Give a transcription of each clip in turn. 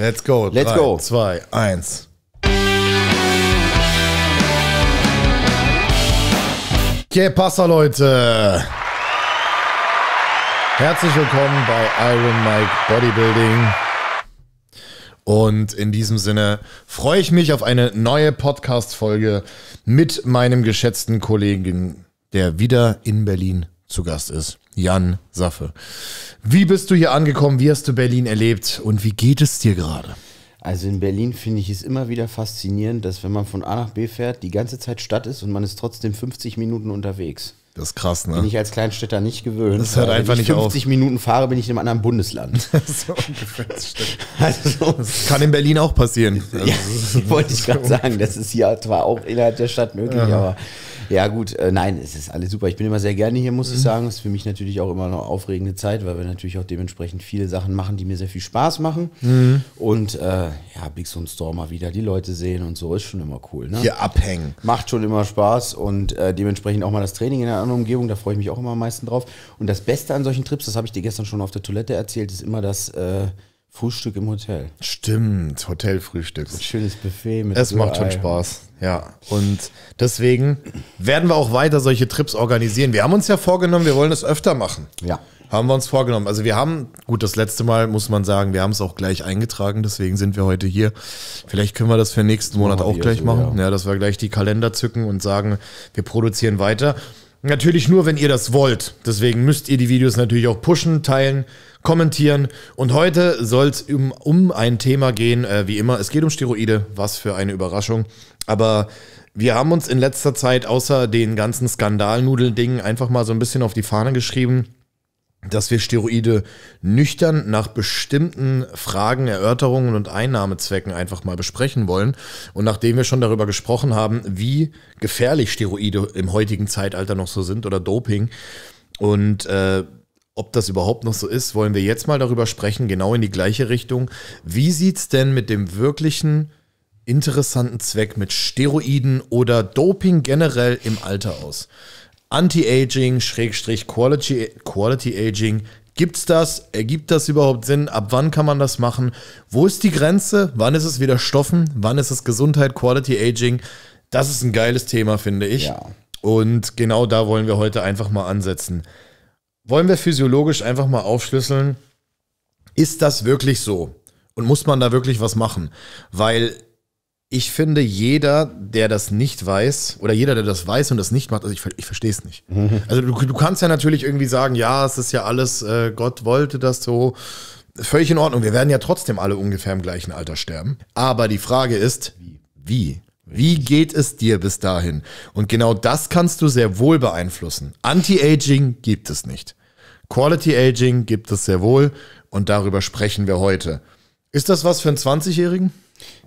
Let's go. Let's Drei, go. Zwei, eins. Que pasa, Leute? Herzlich willkommen bei Iron Mike Bodybuilding. Und in diesem Sinne freue ich mich auf eine neue Podcast-Folge mit meinem geschätzten Kollegen, der wieder in Berlin zu Gast ist. Jan Saffe. Wie bist du hier angekommen? Wie hast du Berlin erlebt? Und wie geht es dir gerade? Also in Berlin finde ich es immer wieder faszinierend, dass wenn man von A nach B fährt, die ganze Zeit Stadt ist und man ist trotzdem 50 Minuten unterwegs. Das ist krass, ne? Bin ich als Kleinstädter nicht gewöhnt. Das hört einfach nicht auf. Wenn ich 50 Minuten fahre, bin ich in einem anderen Bundesland. so ungefähr, das, also das kann in Berlin auch passieren. Also ja, wollte ich gerade sagen. Das ist hier zwar auch innerhalb der Stadt möglich, ja. aber ja gut, äh, nein, es ist alles super. Ich bin immer sehr gerne hier, muss mhm. ich sagen. Das ist für mich natürlich auch immer eine aufregende Zeit, weil wir natürlich auch dementsprechend viele Sachen machen, die mir sehr viel Spaß machen. Mhm. Und äh, ja, Big Sun Storm mal wieder die Leute sehen und so ist schon immer cool. Ne? Hier abhängen. Macht schon immer Spaß und äh, dementsprechend auch mal das Training in der und Umgebung, da freue ich mich auch immer am meisten drauf. Und das Beste an solchen Trips, das habe ich dir gestern schon auf der Toilette erzählt, ist immer das äh, Frühstück im Hotel. Stimmt, Hotelfrühstück. Ein schönes Buffet mit Es macht schon Spaß. Ja, und deswegen werden wir auch weiter solche Trips organisieren. Wir haben uns ja vorgenommen, wir wollen es öfter machen. Ja. Haben wir uns vorgenommen. Also wir haben, gut, das letzte Mal muss man sagen, wir haben es auch gleich eingetragen, deswegen sind wir heute hier. Vielleicht können wir das für nächsten Monat oh, auch gleich so, machen. Ja. ja, dass wir gleich die Kalender zücken und sagen, wir produzieren weiter. Natürlich nur, wenn ihr das wollt. Deswegen müsst ihr die Videos natürlich auch pushen, teilen, kommentieren. Und heute soll es um, um, ein Thema gehen, äh, wie immer. Es geht um Steroide, was für eine Überraschung. Aber wir haben uns in letzter Zeit außer den ganzen Skandalnudeln-Dingen einfach mal so ein bisschen auf die Fahne geschrieben, dass wir Steroide nüchtern nach bestimmten Fragen, Erörterungen und Einnahmezwecken einfach mal besprechen wollen. Und nachdem wir schon darüber gesprochen haben, wie gefährlich Steroide im heutigen Zeitalter noch so sind oder Doping und äh, ob das überhaupt noch so ist, wollen wir jetzt mal darüber sprechen, genau in die gleiche Richtung. Wie sieht es denn mit dem wirklichen interessanten Zweck mit Steroiden oder Doping generell im Alter aus? Anti-Aging, Schrägstrich Quality, Quality Aging. es das? Ergibt das überhaupt Sinn? Ab wann kann man das machen? Wo ist die Grenze? Wann ist es wieder Stoffen? Wann ist es Gesundheit, Quality Aging? Das ist ein geiles Thema, finde ich. Ja. Und genau da wollen wir heute einfach mal ansetzen. Wollen wir physiologisch einfach mal aufschlüsseln, ist das wirklich so? Und muss man da wirklich was machen? Weil ich finde, jeder, der das nicht weiß, oder jeder, der das weiß und das nicht macht, also ich, ich verstehe es nicht. Mhm. Also du, du, kannst ja natürlich irgendwie sagen, ja, es ist ja alles, äh, Gott wollte das so. Völlig in Ordnung. Wir werden ja trotzdem alle ungefähr im gleichen Alter sterben. Aber die Frage ist, wie? Wie geht es dir bis dahin? Und genau das kannst du sehr wohl beeinflussen. Anti-Aging gibt es nicht. Quality Aging gibt es sehr wohl und darüber sprechen wir heute. Ist das was für einen 20-Jährigen?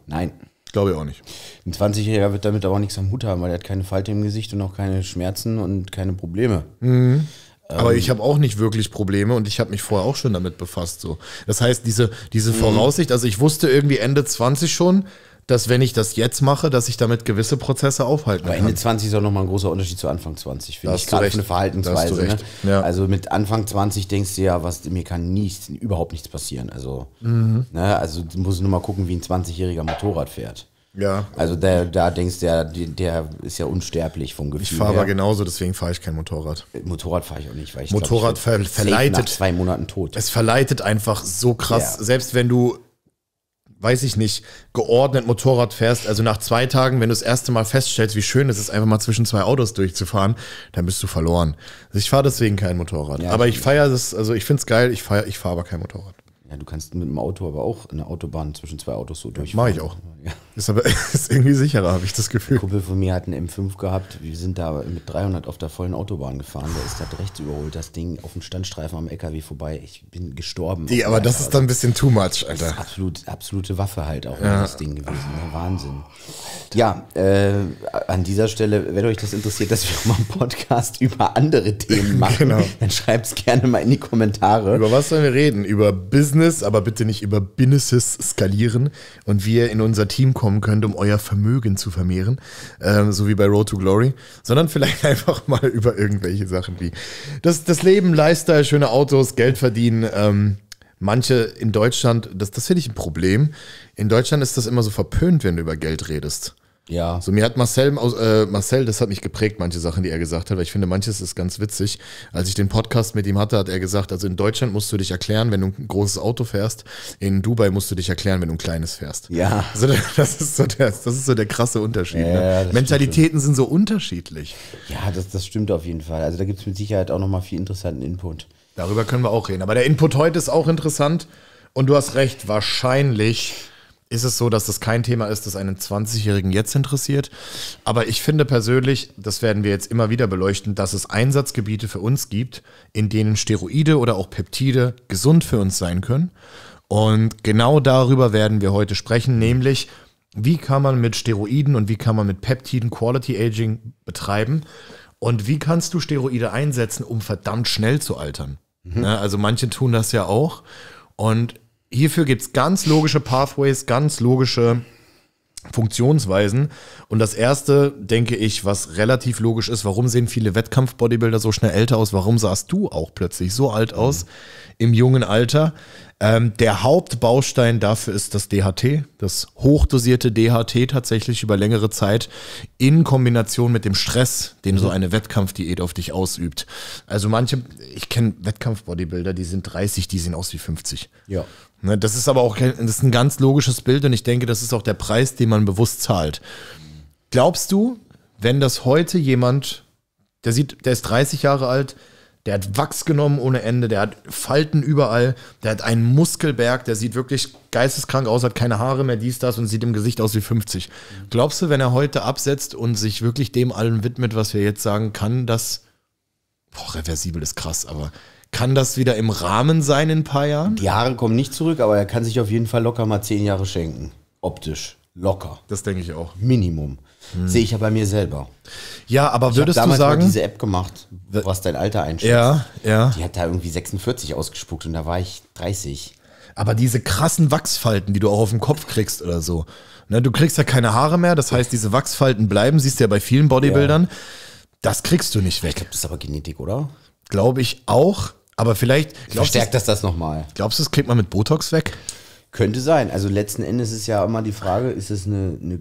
Nein. Glaube ich auch nicht. Ein 20-Jähriger wird damit aber auch nichts am Hut haben, weil er hat keine Falte im Gesicht und auch keine Schmerzen und keine Probleme. Mhm. Aber ähm, ich habe auch nicht wirklich Probleme und ich habe mich vorher auch schon damit befasst. So. Das heißt, diese, diese mhm. Voraussicht, also ich wusste irgendwie Ende 20 schon, dass wenn ich das jetzt mache, dass ich damit gewisse Prozesse aufhalten Aber kann. Ende 20 ist auch nochmal ein großer Unterschied zu Anfang 20, finde ich. Gerade für eine Verhaltensweise. Ne? Ja. Also mit Anfang 20 denkst du ja, was, mir kann nichts, überhaupt nichts passieren. Also, mhm. ne? also du musst nur mal gucken, wie ein 20-jähriger Motorrad fährt. Ja. Also da, da denkst du ja, der ist ja unsterblich vom Gefühl. Ich fahre aber genauso, deswegen fahre ich kein Motorrad. Äh, Motorrad fahre ich auch nicht, weil ich Motorrad glaub, ich ver verleitet. Nach zwei Monaten tot. Es verleitet einfach so krass, ja. selbst wenn du weiß ich nicht, geordnet Motorrad fährst, also nach zwei Tagen, wenn du das erste Mal feststellst, wie schön es ist, einfach mal zwischen zwei Autos durchzufahren, dann bist du verloren. Also ich fahre deswegen kein Motorrad. Ja, aber ich feiere das, also ich finde es geil, ich feiere, ich fahre aber kein Motorrad. Ja, du kannst mit dem Auto aber auch eine Autobahn zwischen zwei Autos so ja, durchfahren. Mache ich auch. Ja. Ist aber ist irgendwie sicherer, habe ich das Gefühl. Eine Kumpel von mir hat einen M5 gehabt. Wir sind da mit 300 auf der vollen Autobahn gefahren. Der ist da rechts überholt, das Ding auf dem Standstreifen am LKW vorbei. Ich bin gestorben. Die, aber das Alter. ist dann ein bisschen too much, Alter. Das ist absolut, absolute Waffe halt auch ja. das Ding gewesen. Ne? Wahnsinn. Ja, äh, an dieser Stelle, wenn euch das interessiert, dass wir auch mal einen Podcast über andere Themen machen, genau. dann schreibt es gerne mal in die Kommentare. Über was sollen wir reden? Über Business? Business, aber bitte nicht über Businesses skalieren und wie ihr in unser Team kommen könnt, um euer Vermögen zu vermehren, ähm, so wie bei Road to Glory, sondern vielleicht einfach mal über irgendwelche Sachen wie das, das Leben, Lifestyle, schöne Autos, Geld verdienen. Ähm, manche in Deutschland, das, das finde ich ein Problem. In Deutschland ist das immer so verpönt, wenn du über Geld redest. Ja. So, mir hat Marcel, äh, Marcel, das hat mich geprägt, manche Sachen, die er gesagt hat, weil ich finde, manches ist ganz witzig. Als ich den Podcast mit ihm hatte, hat er gesagt, also in Deutschland musst du dich erklären, wenn du ein großes Auto fährst. In Dubai musst du dich erklären, wenn du ein kleines fährst. Ja. Also das ist so der, das ist so der krasse Unterschied. Ne? Ja, ne? Mentalitäten sind so unterschiedlich. Ja, das, das stimmt auf jeden Fall. Also da gibt es mit Sicherheit auch nochmal viel interessanten Input. Darüber können wir auch reden. Aber der Input heute ist auch interessant. Und du hast recht, wahrscheinlich ist es so, dass das kein Thema ist, das einen 20-Jährigen jetzt interessiert. Aber ich finde persönlich, das werden wir jetzt immer wieder beleuchten, dass es Einsatzgebiete für uns gibt, in denen Steroide oder auch Peptide gesund für uns sein können. Und genau darüber werden wir heute sprechen, nämlich wie kann man mit Steroiden und wie kann man mit Peptiden Quality Aging betreiben und wie kannst du Steroide einsetzen, um verdammt schnell zu altern. Mhm. Ne, also manche tun das ja auch. Und hierfür gibt es ganz logische Pathways, ganz logische Funktionsweisen. Und das erste, denke ich, was relativ logisch ist, warum sehen viele Wettkampf-Bodybuilder so schnell älter aus? Warum sahst du auch plötzlich so alt aus mhm. im jungen Alter? Ähm, der Hauptbaustein dafür ist das DHT, das hochdosierte DHT tatsächlich über längere Zeit in Kombination mit dem Stress, den so mhm. eine Wettkampfdiät auf dich ausübt. Also manche, ich kenne Wettkampfbodybuilder, die sind 30, die sehen aus wie 50. Ja. Ne, das ist aber auch das ist ein ganz logisches Bild und ich denke, das ist auch der Preis, den man bewusst zahlt. Glaubst du, wenn das heute jemand, der sieht, der ist 30 Jahre alt, der hat Wachs genommen ohne Ende, der hat Falten überall, der hat einen Muskelberg, der sieht wirklich geisteskrank aus, hat keine Haare mehr, dies, das und sieht im Gesicht aus wie 50. Glaubst du, wenn er heute absetzt und sich wirklich dem allem widmet, was wir jetzt sagen, kann das, boah, reversibel ist krass, aber kann das wieder im Rahmen sein in ein paar Jahren? Die Haare kommen nicht zurück, aber er kann sich auf jeden Fall locker mal zehn Jahre schenken. Optisch. Locker. Das denke ich auch. Minimum. Hm. Sehe ich ja bei mir selber. Ja, aber würdest ich du sagen. Mal diese App gemacht, was dein Alter einschätzt. Ja, ja. Die hat da irgendwie 46 ausgespuckt und da war ich 30. Aber diese krassen Wachsfalten, die du auch auf dem Kopf kriegst oder so. Ne, du kriegst ja keine Haare mehr, das heißt, diese Wachsfalten bleiben, siehst du ja bei vielen Bodybuildern. Ja. Das kriegst du nicht weg. Ich glaube, das ist aber Genetik, oder? Glaube ich auch. Aber vielleicht. Glaubst Verstärkt das das nochmal? Glaubst du, das kriegt man mit Botox weg? Könnte sein. Also letzten Endes ist ja immer die Frage, ist es eine, eine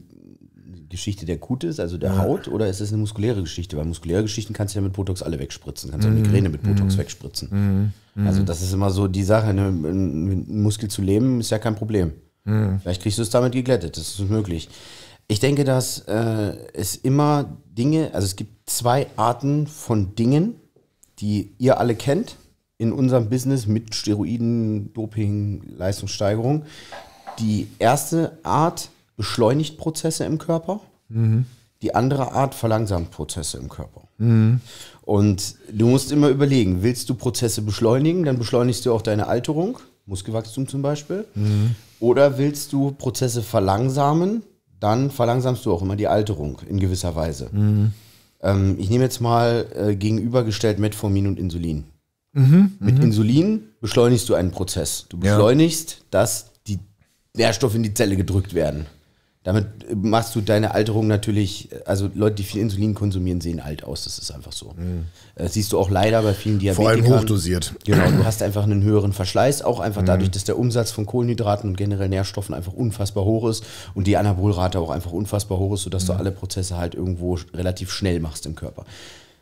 Geschichte der Kutis, also der ja. Haut, oder ist es eine muskuläre Geschichte? Weil muskuläre Geschichten kannst du ja mit Botox alle wegspritzen, kannst du mm. ja mhm. Migräne mit Botox mm. wegspritzen. Mm. Also mhm. das ist immer so die Sache, einen Muskel zu leben, ist ja kein Problem. Mhm. Vielleicht kriegst du es damit geglättet, das ist möglich. Ich denke, dass äh, es immer Dinge, also es gibt zwei Arten von Dingen, die ihr alle kennt in unserem Business mit Steroiden, Doping, Leistungssteigerung. Die erste Art beschleunigt Prozesse im Körper. Mhm. Die andere Art verlangsamt Prozesse im Körper. Mhm. Und du musst immer überlegen, willst du Prozesse beschleunigen, dann beschleunigst du auch deine Alterung, Muskelwachstum zum Beispiel. Mhm. Oder willst du Prozesse verlangsamen, dann verlangsamst du auch immer die Alterung in gewisser Weise. Mhm. Ähm, ich nehme jetzt mal äh, gegenübergestellt Metformin und Insulin. Mhm, Mit mhm. Insulin beschleunigst du einen Prozess. Du beschleunigst, ja. dass die Nährstoffe in die Zelle gedrückt werden. Damit äh, machst du deine Alterung natürlich, äh, also Leute, die viel Insulin konsumieren, sehen alt aus. Das ist einfach so. Mhm. Das äh, siehst du auch leider bei vielen Diabetikern. Vor allem hochdosiert. Genau, du hast einfach einen höheren Verschleiß, auch einfach mhm. dadurch, dass der Umsatz von Kohlenhydraten und generell Nährstoffen einfach unfassbar hoch ist und die Anabolrate auch einfach unfassbar hoch ist, sodass du mhm. alle Prozesse halt irgendwo relativ schnell machst im Körper.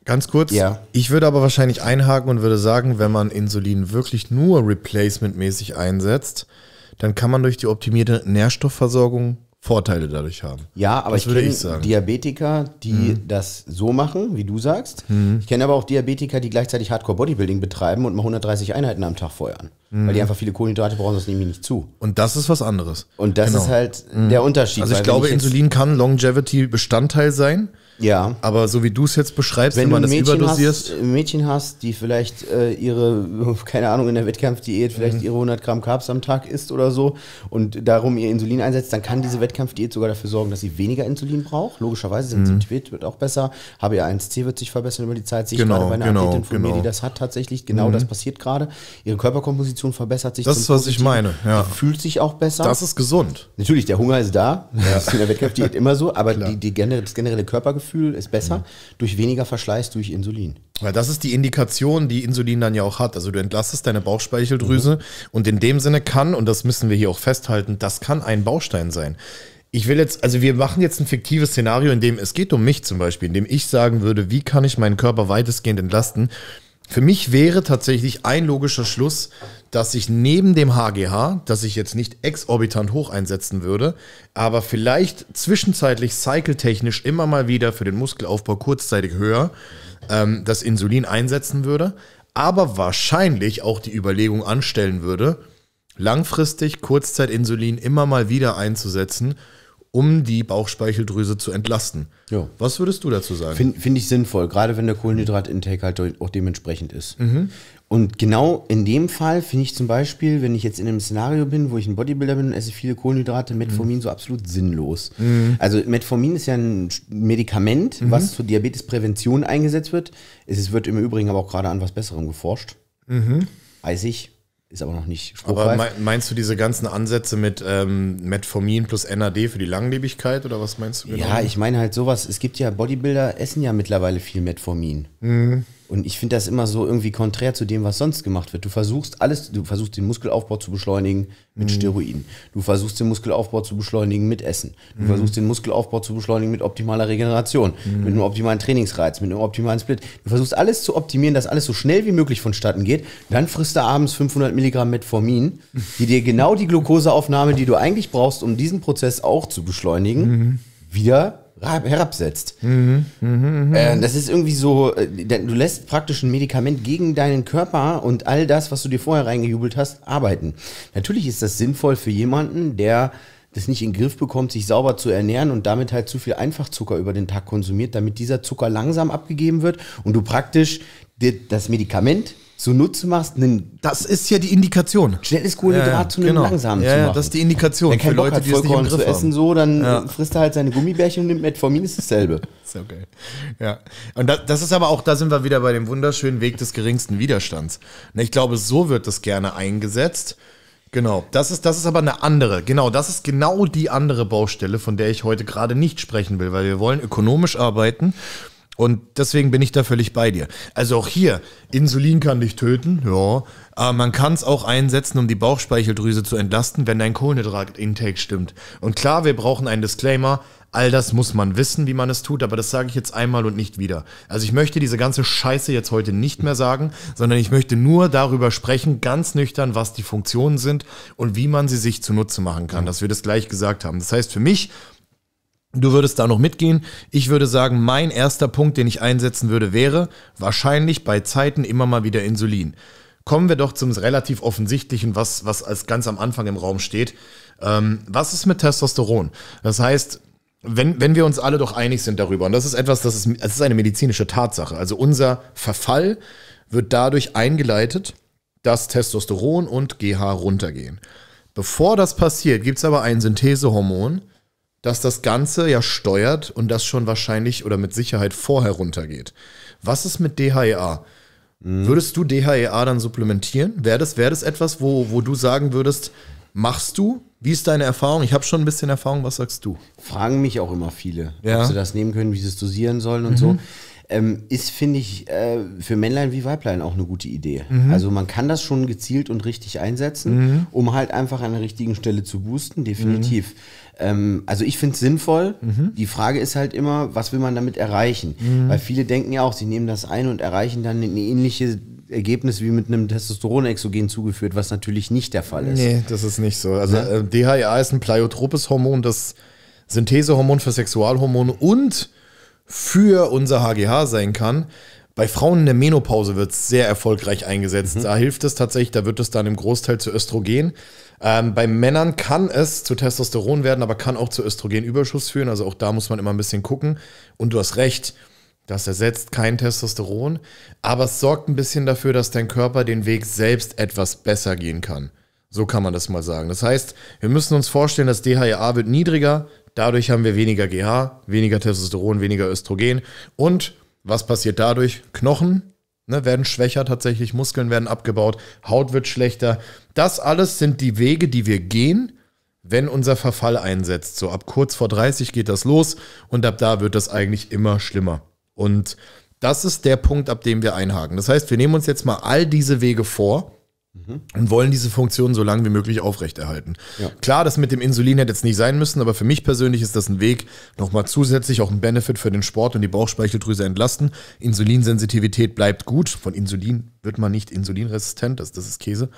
Ganz kurz, ja. ich würde aber wahrscheinlich einhaken und würde sagen, wenn man Insulin wirklich nur replacementmäßig einsetzt, dann kann man durch die optimierte Nährstoffversorgung Vorteile dadurch haben. Ja, aber das ich kenne Diabetiker, die mhm. das so machen, wie du sagst. Mhm. Ich kenne aber auch Diabetiker, die gleichzeitig Hardcore Bodybuilding betreiben und mal 130 Einheiten am Tag feuern. Mhm. Weil die mhm. einfach viele Kohlenhydrate brauchen, das nehme ich nicht zu. Und das ist was anderes. Und das genau. ist halt mhm. der Unterschied. Also ich glaube, ich Insulin kann Longevity Bestandteil sein. Ja. Aber so wie du es jetzt beschreibst, wenn, wenn man das Mädchen überdosierst. Hast, Mädchen hast, die vielleicht äh, ihre, keine Ahnung, in der Wettkampfdiät vielleicht mhm. ihre 100 Gramm Carbs am Tag isst oder so und darum ihr Insulin einsetzt, dann kann diese Wettkampfdiät sogar dafür sorgen, dass sie weniger Insulin braucht. Logischerweise, Sensitivität mhm. wird auch besser. HbA1c wird sich verbessern über die Zeit. Sich genau, ich gerade bei einer genau, Athletin von genau. mir, die das hat tatsächlich. Genau mhm. das passiert gerade. Ihre Körperkomposition verbessert sich. Das ist, was Positiven. ich meine. Ja. Sie fühlt sich auch besser. Das ist gesund. Natürlich, der Hunger ist da. Ja. Das ist in der Wettkampfdiät immer so. Aber die, die generelle, das generelle Körpergefühl Wohlfühl ist besser, mhm. durch weniger Verschleiß durch Insulin. Weil das ist die Indikation, die Insulin dann ja auch hat. Also du entlastest deine Bauchspeicheldrüse mhm. und in dem Sinne kann, und das müssen wir hier auch festhalten, das kann ein Baustein sein. Ich will jetzt, also wir machen jetzt ein fiktives Szenario, in dem es geht um mich zum Beispiel, in dem ich sagen würde, wie kann ich meinen Körper weitestgehend entlasten. Für mich wäre tatsächlich ein logischer Schluss, dass ich neben dem HGH, das ich jetzt nicht exorbitant hoch einsetzen würde, aber vielleicht zwischenzeitlich cycle-technisch immer mal wieder für den Muskelaufbau kurzzeitig höher ähm, das Insulin einsetzen würde, aber wahrscheinlich auch die Überlegung anstellen würde, langfristig Kurzzeitinsulin immer mal wieder einzusetzen, um die Bauchspeicheldrüse zu entlasten. Jo. Was würdest du dazu sagen? Finde find ich sinnvoll, gerade wenn der Kohlenhydratintake halt auch dementsprechend ist. Mhm. Und genau in dem Fall finde ich zum Beispiel, wenn ich jetzt in einem Szenario bin, wo ich ein Bodybuilder bin und esse viele Kohlenhydrate, Metformin mhm. so absolut sinnlos. Mhm. Also Metformin ist ja ein Medikament, mhm. was zur Diabetesprävention eingesetzt wird. Es wird im Übrigen aber auch gerade an was Besserem geforscht. Mhm. Weiß ich. Ist aber noch nicht spruchreif. Aber meinst du diese ganzen Ansätze mit ähm, Metformin plus NAD für die Langlebigkeit oder was meinst du genau? Ja, ich meine halt sowas. Es gibt ja Bodybuilder, essen ja mittlerweile viel Metformin. Mhm. Und ich finde das immer so irgendwie konträr zu dem, was sonst gemacht wird. Du versuchst alles, du versuchst den Muskelaufbau zu beschleunigen mit mhm. Steroiden. Du versuchst den Muskelaufbau zu beschleunigen mit Essen. Du mhm. versuchst den Muskelaufbau zu beschleunigen mit optimaler Regeneration, mhm. mit einem optimalen Trainingsreiz, mit einem optimalen Split. Du versuchst alles zu optimieren, dass alles so schnell wie möglich vonstatten geht. Dann frisst du abends 500 Milligramm Metformin, die dir genau die Glukoseaufnahme, die du eigentlich brauchst, um diesen Prozess auch zu beschleunigen, mhm. wieder herabsetzt. Mhm, mh, mh. Mhm. Äh, das ist irgendwie so, äh, du lässt praktisch ein Medikament gegen deinen Körper und all das, was du dir vorher reingejubelt hast, arbeiten. Natürlich ist das sinnvoll für jemanden, der das nicht in den Griff bekommt, sich sauber zu ernähren und damit halt zu viel Einfachzucker über den Tag konsumiert, damit dieser Zucker langsam abgegeben wird und du praktisch das Medikament zunutze machst, einen Das ist ja die Indikation. schnelles Kohlenhydrat zu einem genau. langsamen zu Ja, machen. ja, das ist die Indikation. Wenn Für Bock Leute, hat, die es nicht im Vollkorn zu Griff essen, so, dann Ja. frisst er halt seine Gummibärchen und nimmt Metformin, ist dasselbe. Ist ja geil. Ja. Und das, das ist aber auch, da sind wir wieder bei dem wunderschönen Weg des geringsten Widerstands. Ne, ich glaube, so wird das gerne eingesetzt. Genau, das ist, das ist aber eine andere. Genau, das ist genau die andere Baustelle, von der ich heute gerade nicht sprechen will, weil wir wollen ökonomisch arbeiten und deswegen bin ich da völlig bei dir. Also auch hier, Insulin kann dich töten, ja. Aber man kann es auch einsetzen, um die Bauchspeicheldrüse zu entlasten, wenn dein Kohlenhydrat-Intake stimmt. Und klar, wir brauchen einen Disclaimer. All das muss man wissen, wie man es tut, aber das sage ich jetzt einmal und nicht wieder. Also ich möchte diese ganze Scheiße jetzt heute nicht mehr sagen, sondern ich möchte nur darüber sprechen, ganz nüchtern, was die Funktionen sind und wie man sie sich zunutze machen kann, dass wir das gleich gesagt haben. Das heißt für mich, Du würdest da noch mitgehen. Ich würde sagen, mein erster Punkt, den ich einsetzen würde, wäre wahrscheinlich bei Zeiten immer mal wieder Insulin. Kommen wir doch zum relativ offensichtlichen, was, was als ganz am Anfang im Raum steht. Ähm, was ist mit Testosteron? Das heißt, wenn, wenn wir uns alle doch einig sind darüber, und das ist etwas, das ist, das ist eine medizinische Tatsache. Also unser Verfall wird dadurch eingeleitet, dass Testosteron und GH runtergehen. Bevor das passiert, gibt es aber ein Synthesehormon, dass das Ganze ja steuert und das schon wahrscheinlich oder mit Sicherheit vorher runtergeht. Was ist mit DHEA? Mhm. Würdest du DHEA dann supplementieren? Wäre das, wär das etwas, wo, wo du sagen würdest, machst du? Wie ist deine Erfahrung? Ich habe schon ein bisschen Erfahrung, was sagst du? Fragen mich auch immer viele, ja. ob sie das nehmen können, wie sie es dosieren sollen und mhm. so. Ähm, ist, finde ich, äh, für Männlein wie Weiblein auch eine gute Idee. Mhm. Also man kann das schon gezielt und richtig einsetzen, mhm. um halt einfach an der richtigen Stelle zu boosten, definitiv. Mhm. Ähm, also ich finde es sinnvoll. Mhm. Die Frage ist halt immer, was will man damit erreichen? Mhm. Weil viele denken ja auch, sie nehmen das ein und erreichen dann ein ähnliches Ergebnis wie mit einem Testosteronexogen zugeführt, was natürlich nicht der Fall ist. Nee, das ist nicht so. Also ja? Äh, DHEA ist ein pleiotropes Hormon, das Synthesehormon für Sexualhormone und für unser HGH sein kann. Bei Frauen in der Menopause wird es sehr erfolgreich eingesetzt. Mhm. Da hilft es tatsächlich, da wird es dann im Großteil zu Östrogen. Ähm, bei Männern kann es zu Testosteron werden, aber kann auch zu Östrogenüberschuss führen. Also auch da muss man immer ein bisschen gucken. Und du hast recht, das ersetzt kein Testosteron, aber es sorgt ein bisschen dafür, dass dein Körper den Weg selbst etwas besser gehen kann. So kann man das mal sagen. Das heißt, wir müssen uns vorstellen, das DHEA wird niedriger, dadurch haben wir weniger GH, weniger Testosteron, weniger Östrogen. Und was passiert dadurch? Knochen ne, werden schwächer tatsächlich, Muskeln werden abgebaut, Haut wird schlechter, das alles sind die Wege, die wir gehen, wenn unser Verfall einsetzt. So ab kurz vor 30 geht das los und ab da wird das eigentlich immer schlimmer. Und das ist der Punkt, ab dem wir einhaken. Das heißt, wir nehmen uns jetzt mal all diese Wege vor und wollen diese Funktion so lange wie möglich aufrechterhalten. Ja. Klar, das mit dem Insulin hätte jetzt nicht sein müssen, aber für mich persönlich ist das ein Weg, nochmal zusätzlich auch ein Benefit für den Sport und die Bauchspeicheldrüse entlasten. Insulinsensitivität bleibt gut. Von Insulin wird man nicht insulinresistent, das, das ist Käse.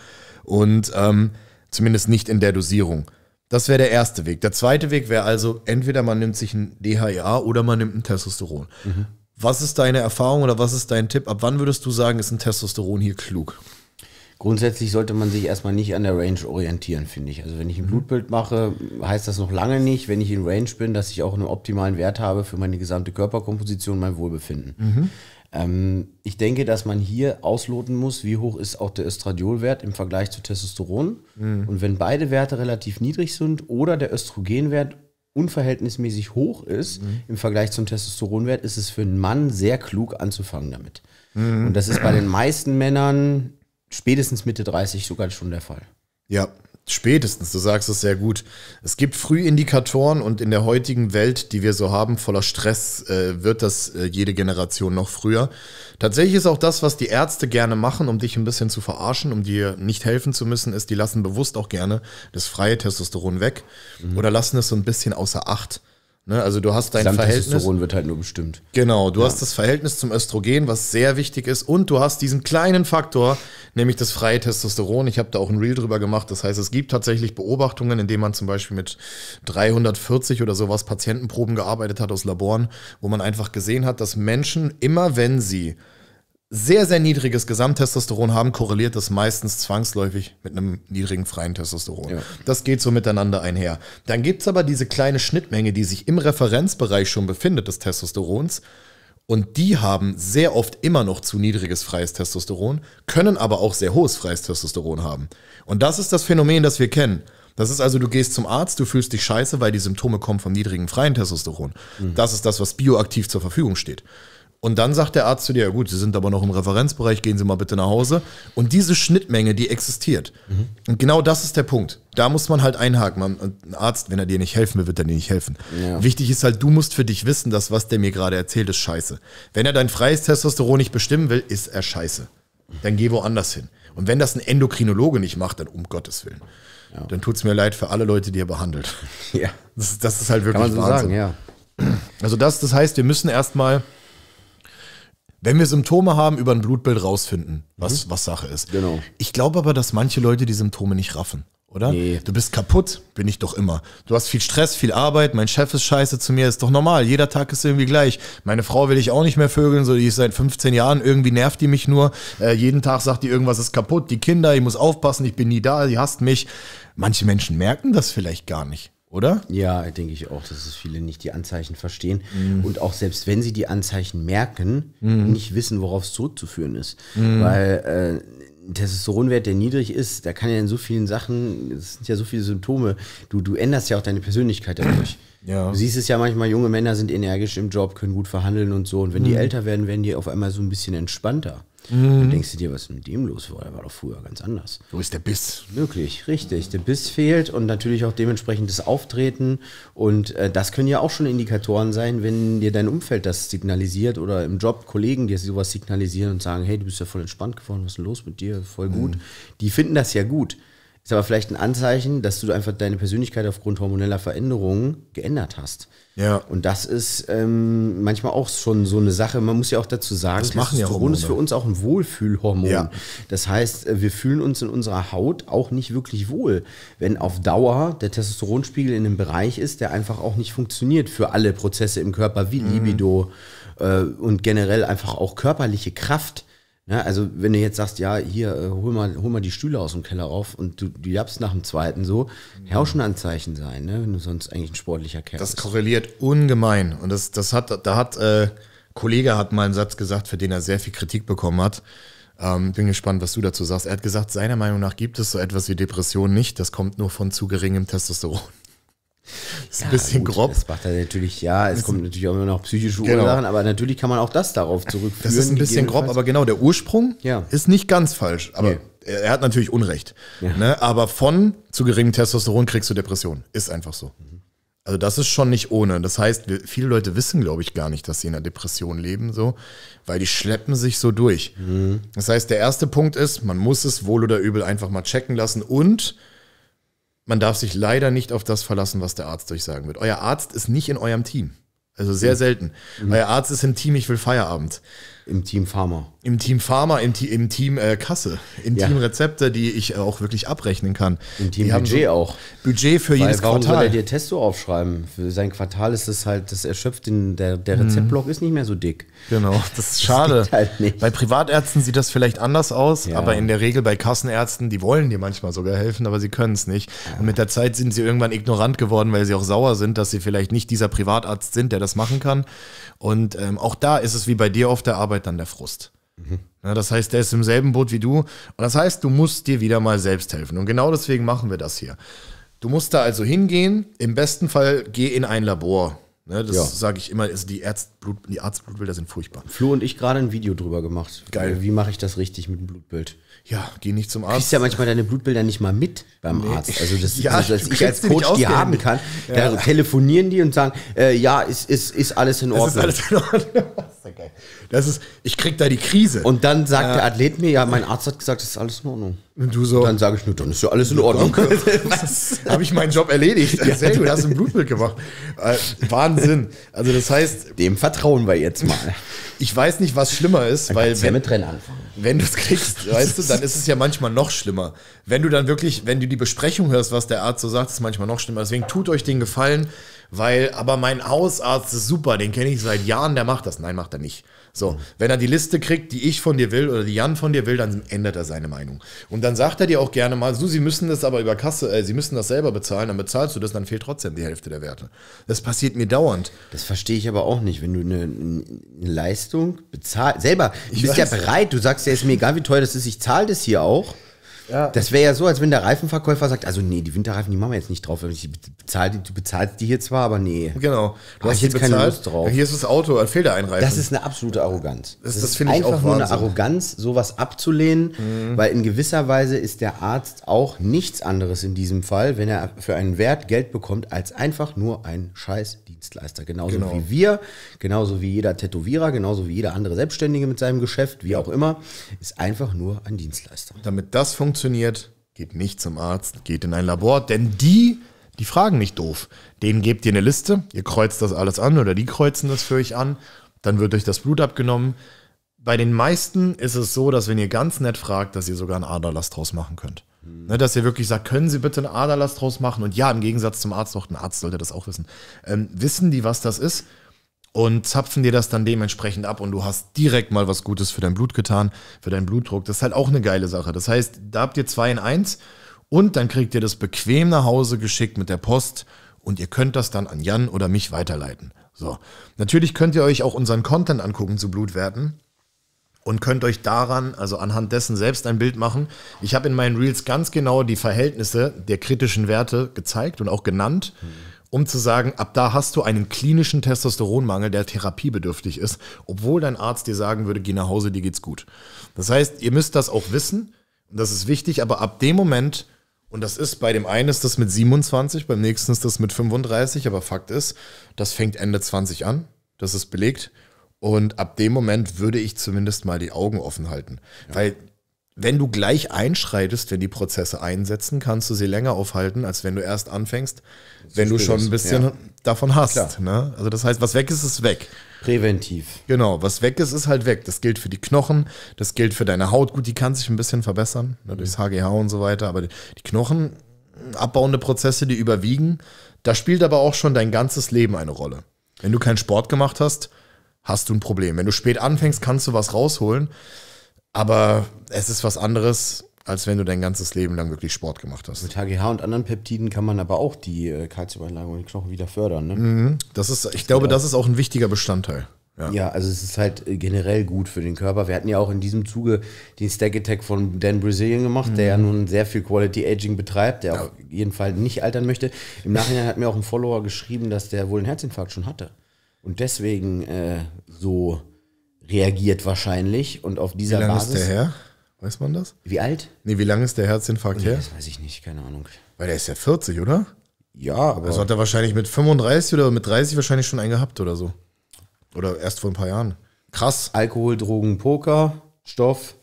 Und ähm, zumindest nicht in der Dosierung. Das wäre der erste Weg. Der zweite Weg wäre also, entweder man nimmt sich ein DHEA oder man nimmt ein Testosteron. Mhm. Was ist deine Erfahrung oder was ist dein Tipp? Ab wann würdest du sagen, ist ein Testosteron hier klug? grundsätzlich sollte man sich erstmal nicht an der Range orientieren, finde ich. Also wenn ich ein mhm. Blutbild mache, heißt das noch lange nicht, wenn ich in Range bin, dass ich auch einen optimalen Wert habe für meine gesamte Körperkomposition, mein Wohlbefinden. Mhm. Ähm, ich denke, dass man hier ausloten muss, wie hoch ist auch der Östradiolwert im Vergleich zu Testosteron. Mhm. Und wenn beide Werte relativ niedrig sind oder der Östrogenwert unverhältnismäßig hoch ist mhm. im Vergleich zum Testosteronwert, ist es für einen Mann sehr klug anzufangen damit. Mhm. Und das ist bei den meisten Männern spätestens Mitte 30 sogar schon der Fall. Ja, spätestens, du sagst es sehr gut. Es gibt Frühindikatoren und in der heutigen Welt, die wir so haben, voller Stress, äh, wird das äh, jede Generation noch früher. Tatsächlich ist auch das, was die Ärzte gerne machen, um dich ein bisschen zu verarschen, um dir nicht helfen zu müssen, ist, die lassen bewusst auch gerne das freie Testosteron weg mhm. oder lassen es so ein bisschen außer Acht. Ne? Also du hast dein Verhältnis. wird halt nur bestimmt. Genau, du ja. hast das Verhältnis zum Östrogen, was sehr wichtig ist, und du hast diesen kleinen Faktor, nämlich das freie Testosteron. Ich habe da auch ein Reel drüber gemacht. Das heißt, es gibt tatsächlich Beobachtungen, indem man zum Beispiel mit 340 oder sowas Patientenproben gearbeitet hat aus Laboren, wo man einfach gesehen hat, dass Menschen immer, wenn sie sehr, sehr niedriges Gesamttestosteron haben, korreliert das meistens zwangsläufig mit einem niedrigen freien Testosteron. Ja. Das geht so miteinander einher. Dann gibt es aber diese kleine Schnittmenge, die sich im Referenzbereich schon befindet des Testosterons. Und die haben sehr oft immer noch zu niedriges freies Testosteron, können aber auch sehr hohes freies Testosteron haben. Und das ist das Phänomen, das wir kennen. Das ist also, du gehst zum Arzt, du fühlst dich scheiße, weil die Symptome kommen vom niedrigen freien Testosteron. Mhm. Das ist das, was bioaktiv zur Verfügung steht. Und dann sagt der Arzt zu dir, ja gut, Sie sind aber noch im Referenzbereich, gehen Sie mal bitte nach Hause. Und diese Schnittmenge, die existiert. Mhm. Und genau das ist der Punkt. Da muss man halt einhaken. Ein Arzt, wenn er dir nicht helfen will, wird er dir nicht helfen. Ja. Wichtig ist halt, du musst für dich wissen, dass was der mir gerade erzählt, ist scheiße. Wenn er dein freies Testosteron nicht bestimmen will, ist er scheiße. Dann geh woanders hin. Und wenn das ein Endokrinologe nicht macht, dann um Gottes Willen. Ja. Dann tut es mir leid für alle Leute, die er behandelt. Ja. Das, das ist halt wirklich Kann man so Wahnsinn. sagen, ja. Also das, das heißt, wir müssen erstmal wenn wir Symptome haben, über ein Blutbild rausfinden, was, mhm. was Sache ist. Genau. Ich glaube aber, dass manche Leute die Symptome nicht raffen oder? Nee. Du bist kaputt, bin ich doch immer. Du hast viel Stress, viel Arbeit, mein Chef ist scheiße zu mir, ist doch normal. Jeder Tag ist irgendwie gleich. Meine Frau will ich auch nicht mehr vögeln, so die ist seit 15 Jahren, irgendwie nervt die mich nur. Äh, jeden Tag sagt die, irgendwas ist kaputt, die Kinder, ich muss aufpassen, ich bin nie da, die hasst mich. Manche Menschen merken das vielleicht gar nicht oder? Ja, denke ich auch, dass es viele nicht die Anzeichen verstehen mhm. und auch selbst wenn sie die Anzeichen merken, mhm. nicht wissen, worauf es zurückzuführen ist. Mhm. Weil äh, Testosteronwert, der niedrig ist, da kann ja in so vielen Sachen, es sind ja so viele Symptome, du, du änderst ja auch deine Persönlichkeit dadurch. Ja. Du siehst es ja manchmal, junge Männer sind energisch im Job, können gut verhandeln und so und wenn die mhm. älter werden, werden die auf einmal so ein bisschen entspannter. Mhm. Dann denkst du dir, was ist mit dem los? War? Der war doch früher ganz anders. Wo ist der Biss? Wirklich, richtig. Der Biss fehlt und natürlich auch dementsprechend das Auftreten. Und äh, das können ja auch schon Indikatoren sein, wenn dir dein Umfeld das signalisiert oder im Job Kollegen dir sowas signalisieren und sagen, hey, du bist ja voll entspannt geworden, was ist denn los mit dir? Voll gut. Mhm. Die finden das ja gut. Ist aber vielleicht ein Anzeichen, dass du einfach deine Persönlichkeit aufgrund hormoneller Veränderungen geändert hast. Ja. Und das ist ähm, manchmal auch schon so eine Sache. Man muss ja auch dazu sagen, das machen Testosteron ja ist für uns auch ein Wohlfühlhormon. Ja. Das heißt, wir fühlen uns in unserer Haut auch nicht wirklich wohl, wenn auf Dauer der Testosteronspiegel in einem Bereich ist, der einfach auch nicht funktioniert für alle Prozesse im Körper, wie mhm. Libido äh, und generell einfach auch körperliche Kraft ja, ne? also wenn du jetzt sagst, ja, hier, äh, hol mal, hol mal die Stühle aus dem Keller auf und du, du jappst nach dem zweiten so, ja. Mhm. kann auch schon ein Zeichen sein, ne? wenn du sonst eigentlich ein sportlicher Kerl das bist. Das korreliert ungemein. Und das, das hat, da hat, äh, Kollege hat mal einen Satz gesagt, für den er sehr viel Kritik bekommen hat. Ähm, bin gespannt, was du dazu sagst. Er hat gesagt, seiner Meinung nach gibt es so etwas wie Depression nicht. Das kommt nur von zu geringem Testosteron ist ja, ein bisschen gut, grob. Das macht er natürlich, ja, es also kommt natürlich auch immer noch psychische genau. Ursachen, aber natürlich kann man auch das darauf zurückführen. Das ist ein bisschen grob, aber genau, der Ursprung ja. ist nicht ganz falsch. Aber nee. er, hat natürlich Unrecht. Ja. Ne? Aber von zu geringem Testosteron kriegst du Depressionen. Ist einfach so. Mhm. Also das ist schon nicht ohne. Das heißt, viele Leute wissen, glaube ich, gar nicht, dass sie in einer Depression leben, so, weil die schleppen sich so durch. Mhm. Das heißt, der erste Punkt ist, man muss es wohl oder übel einfach mal checken lassen und man darf sich leider nicht auf das verlassen, was der Arzt euch sagen wird. Euer Arzt ist nicht in eurem Team. Also sehr hm. selten. Mhm. Euer Arzt ist im Team, ich will Feierabend. Im Team Pharma. Im Team Pharma, im, im Team äh, Kasse, im ja. Team Rezepte, die ich äh, auch wirklich abrechnen kann. Im Team die Budget auch. Budget für Weil, jedes warum Quartal. Warum soll er dir Testo aufschreiben? Für sein Quartal ist es halt, das erschöpft, den, der, der Rezeptblock mhm. ist nicht mehr so dick. Genau, das ist schade. Das halt nicht. Bei Privatärzten sieht das vielleicht anders aus, ja. aber in der Regel bei Kassenärzten, die wollen dir manchmal sogar helfen, aber sie können es nicht. Ja. Und mit der Zeit sind sie irgendwann ignorant geworden, weil sie auch sauer sind, dass sie vielleicht nicht dieser Privatarzt sind, der das machen kann. Und ähm, auch da ist es wie bei dir auf der Arbeit, Arbeit dann der Frust. Mhm. Ja, das heißt, der ist im selben Boot wie du. Und das heißt, du musst dir wieder mal selbst helfen. Und genau deswegen machen wir das hier. Du musst da also hingehen. Im besten Fall geh in ein Labor. Ne, das ja. sage ich immer, also die, Ärztblut, die Arztblutbilder sind furchtbar. Flo und ich gerade ein Video drüber gemacht. Geil. Wie mache ich das richtig mit dem Blutbild? Ja, geh nicht zum Arzt. Du kriegst ja manchmal deine Blutbilder nicht mal mit beim nee. Arzt. Also, das, ja, also als ich als Coach die haben kann, ja. da telefonieren die und sagen, äh, ja, ist, ist, ist alles in Ordnung. Es ist alles in Ordnung ist so geil. Das ist, ich krieg da die Krise. Und dann sagt äh, der Athlet mir, ja, mein Arzt hat gesagt, das ist alles in Ordnung. Und du so. Und dann sage ich, nur, dann ist ja alles in Ordnung. Habe ich meinen Job erledigt. Ja, Sehr gut, hast ein Blutbild gemacht. Äh, Wahnsinn. Also das heißt. Dem vertrauen wir jetzt mal. Ich weiß nicht, was schlimmer ist, dann weil. Wenn, mit Rennen anfangen. Wenn du es kriegst, weißt du, dann ist es ja manchmal noch schlimmer. Wenn du dann wirklich, wenn du die Besprechung hörst, was der Arzt so sagt, ist es manchmal noch schlimmer. Deswegen tut euch den Gefallen weil aber mein Hausarzt ist super, den kenne ich seit Jahren, der macht das. Nein, macht er nicht. So, mhm. wenn er die Liste kriegt, die ich von dir will oder die Jan von dir will, dann ändert er seine Meinung. Und dann sagt er dir auch gerne mal, so, Sie müssen das aber über Kasse, äh, Sie müssen das selber bezahlen, dann bezahlst du das, dann fehlt trotzdem die Hälfte der Werte. Das passiert mir dauernd. Das verstehe ich aber auch nicht, wenn du eine, eine Leistung bezahlst, selber, du ich bist ja bereit, du sagst ja, ist mir egal, wie teuer das ist, ich zahle das hier auch. Ja. Das wäre ja so, als wenn der Reifenverkäufer sagt, also nee, die Winterreifen, die machen wir jetzt nicht drauf. Ich bezahl, du bezahlst die hier zwar, aber nee. Genau. Du hast jetzt bezahlt, keine Lust drauf. Ja, hier ist das Auto, da fehlt da ein Reifen. Das ist eine absolute Arroganz. Das, das, das finde ich auch Einfach nur eine Arroganz, sowas abzulehnen, mhm. weil in gewisser Weise ist der Arzt auch nichts anderes in diesem Fall, wenn er für einen Wert Geld bekommt, als einfach nur ein scheiß Dienstleister. Genauso genau. wie wir, genauso wie jeder Tätowierer, genauso wie jeder andere Selbstständige mit seinem Geschäft, wie auch immer, ist einfach nur ein Dienstleister. Damit das funktioniert, funktioniert, geht nicht zum Arzt, geht in ein Labor, denn die, die fragen nicht doof. Denen gebt ihr eine Liste, ihr kreuzt das alles an oder die kreuzen das für euch an, dann wird euch das Blut abgenommen. Bei den meisten ist es so, dass wenn ihr ganz nett fragt, dass ihr sogar einen Aderlass draus machen könnt. Hm. Ne, dass ihr wirklich sagt, können Sie bitte einen Aderlass draus machen? Und ja, im Gegensatz zum Arzt, doch ein Arzt sollte das auch wissen. Ähm, wissen die, was das ist? und zapfen dir das dann dementsprechend ab und du hast direkt mal was Gutes für dein Blut getan, für deinen Blutdruck. Das ist halt auch eine geile Sache. Das heißt, da habt ihr zwei in eins und dann kriegt ihr das bequem nach Hause geschickt mit der Post und ihr könnt das dann an Jan oder mich weiterleiten. So. Natürlich könnt ihr euch auch unseren Content angucken zu Blutwerten und könnt euch daran, also anhand dessen selbst ein Bild machen. Ich habe in meinen Reels ganz genau die Verhältnisse der kritischen Werte gezeigt und auch genannt. Mhm um zu sagen, ab da hast du einen klinischen Testosteronmangel, der therapiebedürftig ist, obwohl dein Arzt dir sagen würde, geh nach Hause, dir geht's gut. Das heißt, ihr müsst das auch wissen und das ist wichtig, aber ab dem Moment, und das ist bei dem einen ist das mit 27, beim nächsten ist das mit 35, aber Fakt ist, das fängt Ende 20 an, das ist belegt. Und ab dem Moment würde ich zumindest mal die Augen offen halten. Ja. Weil wenn du gleich einschreitest, wenn die Prozesse einsetzen, kannst du sie länger aufhalten, als wenn du erst anfängst, wenn du schon ein bisschen ja. davon hast. Ne? Also das heißt, was weg ist, ist weg. Präventiv. Genau, was weg ist, ist halt weg. Das gilt für die Knochen, das gilt für deine Haut. Gut, die kann sich ein bisschen verbessern, ne, durchs mhm. HGH und so weiter, aber die Knochen, abbauende Prozesse, die überwiegen, da spielt aber auch schon dein ganzes Leben eine Rolle. Wenn du keinen Sport gemacht hast, hast du ein Problem. Wenn du spät anfängst, kannst du was rausholen. Aber es ist was anderes, als wenn du dein ganzes Leben lang wirklich Sport gemacht hast. Mit HGH und anderen Peptiden kann man aber auch die äh, Kalziumeinlagerung in den Knochen wieder fördern. Ne? Mhm. Das ist, ich glaube, das ist auch ein wichtiger Bestandteil. Ja. ja. also es ist halt äh, generell gut für den Körper. Wir hatten ja auch in diesem Zuge den Stack Attack von Dan Brazilian gemacht, mhm. der ja mhm. nun sehr viel Quality Aging betreibt, der ja. auf jeden Fall nicht altern möchte. Im Nachhinein hat mir auch ein Follower geschrieben, dass der wohl einen Herzinfarkt schon hatte und deswegen äh, so reagiert wahrscheinlich und auf dieser Wie lange Basis. ist der her? Weiß man das? Wie alt? Nee, wie lange ist der Herzinfarkt nee, her? Das weiß ich nicht, keine Ahnung. Weil der ist ja 40, oder? Ja, also aber. Also hat er wahrscheinlich mit 35 oder mit 30 wahrscheinlich schon einen gehabt oder so. Oder erst vor ein paar Jahren. Krass. Alkohol, Drogen, Poker, Stoff.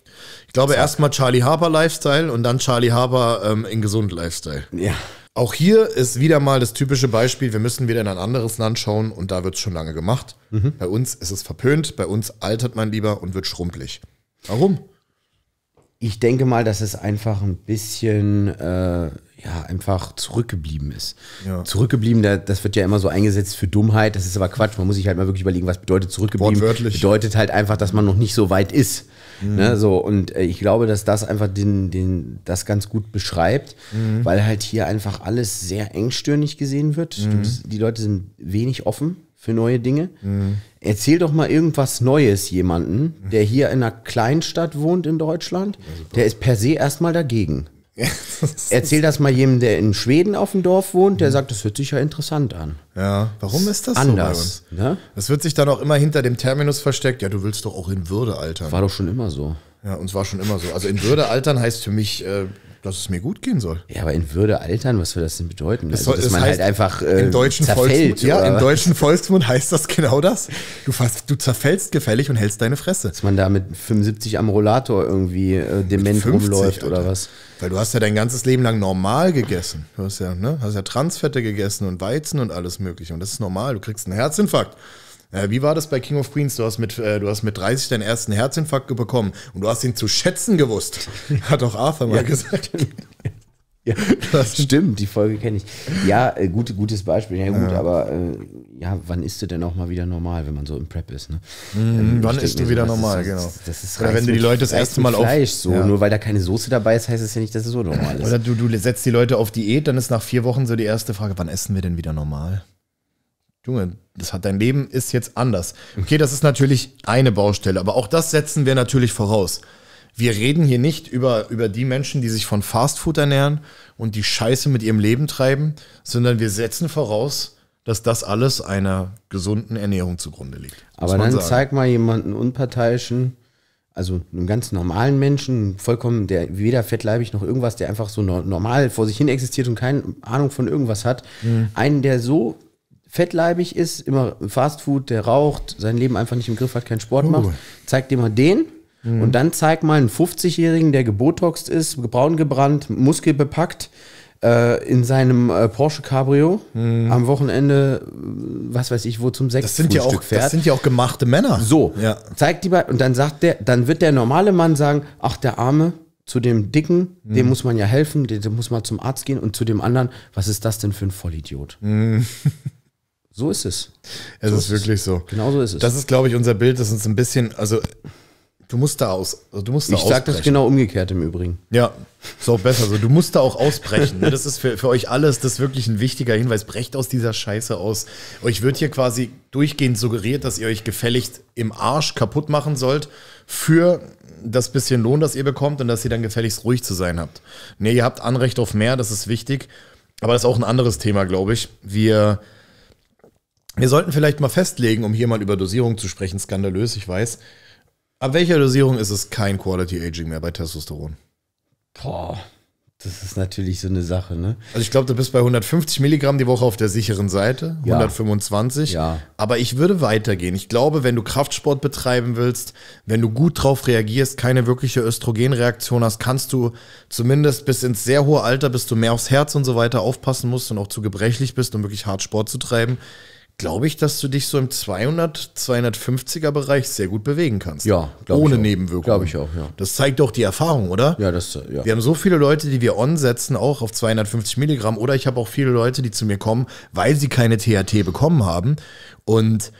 Ich glaube erstmal Charlie Harper Lifestyle und dann Charlie Harper ähm, in gesund Lifestyle. Ja. Auch hier ist wieder mal das typische Beispiel, wir müssen wieder in ein anderes Land schauen und da wird es schon lange gemacht. Mhm. Bei uns ist es verpönt, bei uns altert man lieber und wird schrumpelig. Warum? Ich denke mal, dass es einfach ein bisschen, äh, ja, einfach zurückgeblieben ist. Ja. Zurückgeblieben, das wird ja immer so eingesetzt für Dummheit, das ist aber Quatsch. Man muss sich halt mal wirklich überlegen, was bedeutet zurückgeblieben. Wortwörtlich. Bedeutet halt einfach, dass man noch nicht so weit ist. Mhm. Ne, so, und äh, ich glaube, dass das einfach den, den, das ganz gut beschreibt, mhm. weil halt hier einfach alles sehr engstirnig gesehen wird. Mhm. Du, die Leute sind wenig offen für neue Dinge. Mhm. Erzähl doch mal irgendwas Neues jemanden, der hier in einer Kleinstadt wohnt in Deutschland, der ist per se erstmal dagegen. Erzähl das mal jedem, der in Schweden auf dem Dorf wohnt, der mhm. sagt, das hört sich ja interessant an. Ja, warum ist das Anders, so bei uns? Ne? Das wird sich dann auch immer hinter dem Terminus versteckt. Ja, du willst doch auch in Würde altern. War doch schon immer so. Ja, uns war schon immer so. Also in Würde altern heißt für mich, äh, dass es mir gut gehen soll. Ja, aber in Würde altern, was soll das denn bedeuten? Das, also, soll, also, dass das man halt heißt, halt einfach äh, im deutschen zerfällt. Volksmund, ja, im deutschen Volksmund heißt das genau das. Du, fast, du zerfällst gefällig und hältst deine Fresse. Dass man da mit 75 am Rollator irgendwie äh, dement 50, rumläuft Alter. oder was. Weil du hast ja dein ganzes Leben lang normal gegessen. Du hast ja, ne, hast ja Transfette gegessen und Weizen und alles mögliche. Und das ist normal. Du kriegst einen Herzinfarkt. Äh, wie war das bei King of Queens? Du hast, mit, äh, du hast mit 30 deinen ersten Herzinfarkt bekommen und du hast ihn zu schätzen gewusst. Hat auch Arthur mal gesagt. Ja, das stimmt, die Folge kenne ich. Ja, äh, gut, gutes Beispiel. Ja, gut, ja. aber äh, ja, wann isst du denn auch mal wieder normal, wenn man so im Prep ist? Ne? Mm, wann isst du also wieder so, normal, das, genau. Das ist Oder wenn du die Leute das erste Mal auf. Fleisch so, ja. nur weil da keine Soße dabei ist, heißt es ja nicht, dass es so normal ist. Oder du, du setzt die Leute auf Diät, dann ist nach vier Wochen so die erste Frage, wann essen wir denn wieder normal? Junge, das hat dein Leben ist jetzt anders. Okay, das ist natürlich eine Baustelle, aber auch das setzen wir natürlich voraus. Wir reden hier nicht über, über die Menschen, die sich von Fastfood ernähren und die Scheiße mit ihrem Leben treiben, sondern wir setzen voraus, dass das alles einer gesunden Ernährung zugrunde liegt. Aber dann sagen. zeig mal jemanden unparteiischen, also einem ganz normalen Menschen, vollkommen, der weder fettleibig noch irgendwas, der einfach so normal vor sich hin existiert und keine Ahnung von irgendwas hat, mhm. einen, der so fettleibig ist, immer Fastfood, der raucht, sein Leben einfach nicht im Griff hat, keinen Sport uh. macht, oh. zeig dir mal den. Mhm. Und dann zeig mal einen 50-Jährigen, der gebotoxt ist, braun gebrannt, muskelbepackt, äh, in seinem äh, Porsche Cabrio mhm. am Wochenende, was weiß ich, wo zum Sex das sind ja auch, fährt. Das sind ja auch gemachte Männer. So, ja. zeigt die mal. Und dann sagt der, dann wird der normale Mann sagen, ach, der Arme, zu dem Dicken, mhm. dem muss man ja helfen, dem, muss man zum Arzt gehen und zu dem anderen, was ist das denn für ein Vollidiot? Mhm. So ist es. Es so ist, ist, wirklich so. Genau so ist es. Das ist, glaube ich, unser Bild, das uns ein bisschen, also du musst da aus, also, du musst da Ich sage das genau umgekehrt im Übrigen. Ja, so besser. Also du musst da auch ausbrechen. Ne? Das ist für, für euch alles, das ist wirklich ein wichtiger Hinweis. Brecht aus dieser Scheiße aus. Euch wird hier quasi durchgehend suggeriert, dass ihr euch gefälligst im Arsch kaputt machen sollt für das bisschen Lohn, das ihr bekommt und dass ihr dann gefälligst ruhig zu sein habt. Nee, ihr habt Anrecht auf mehr, das ist wichtig. Aber das ist auch ein anderes Thema, glaube ich. Wir wir sollten vielleicht mal festlegen, um hier mal über Dosierung zu sprechen, skandalös, ich weiß. Ab welcher Dosierung ist es kein Quality Aging mehr bei Testosteron? Boah, das ist natürlich so eine Sache, ne? Also ich glaube, du bist bei 150 Milligramm die Woche auf der sicheren Seite, ja. 125. Ja. Aber ich würde weitergehen. Ich glaube, wenn du Kraftsport betreiben willst, wenn du gut drauf reagierst, keine wirkliche Östrogenreaktion hast, kannst du zumindest bis ins sehr hohe Alter, bis du mehr aufs Herz und so weiter aufpassen musst und auch zu gebrechlich bist, um wirklich hart Sport zu treiben, glaube ich, dass du dich so im 200, 250er Bereich sehr gut bewegen kannst. Ja, glaube Ohne ich auch. Nebenwirkungen. Glaube ich auch, ja. Das zeigt doch die Erfahrung, oder? Ja, das, äh, ja. Wir haben so viele Leute, die wir on setzen, auch auf 250 Milligramm. Oder ich habe auch viele Leute, die zu mir kommen, weil sie keine THT bekommen haben. Und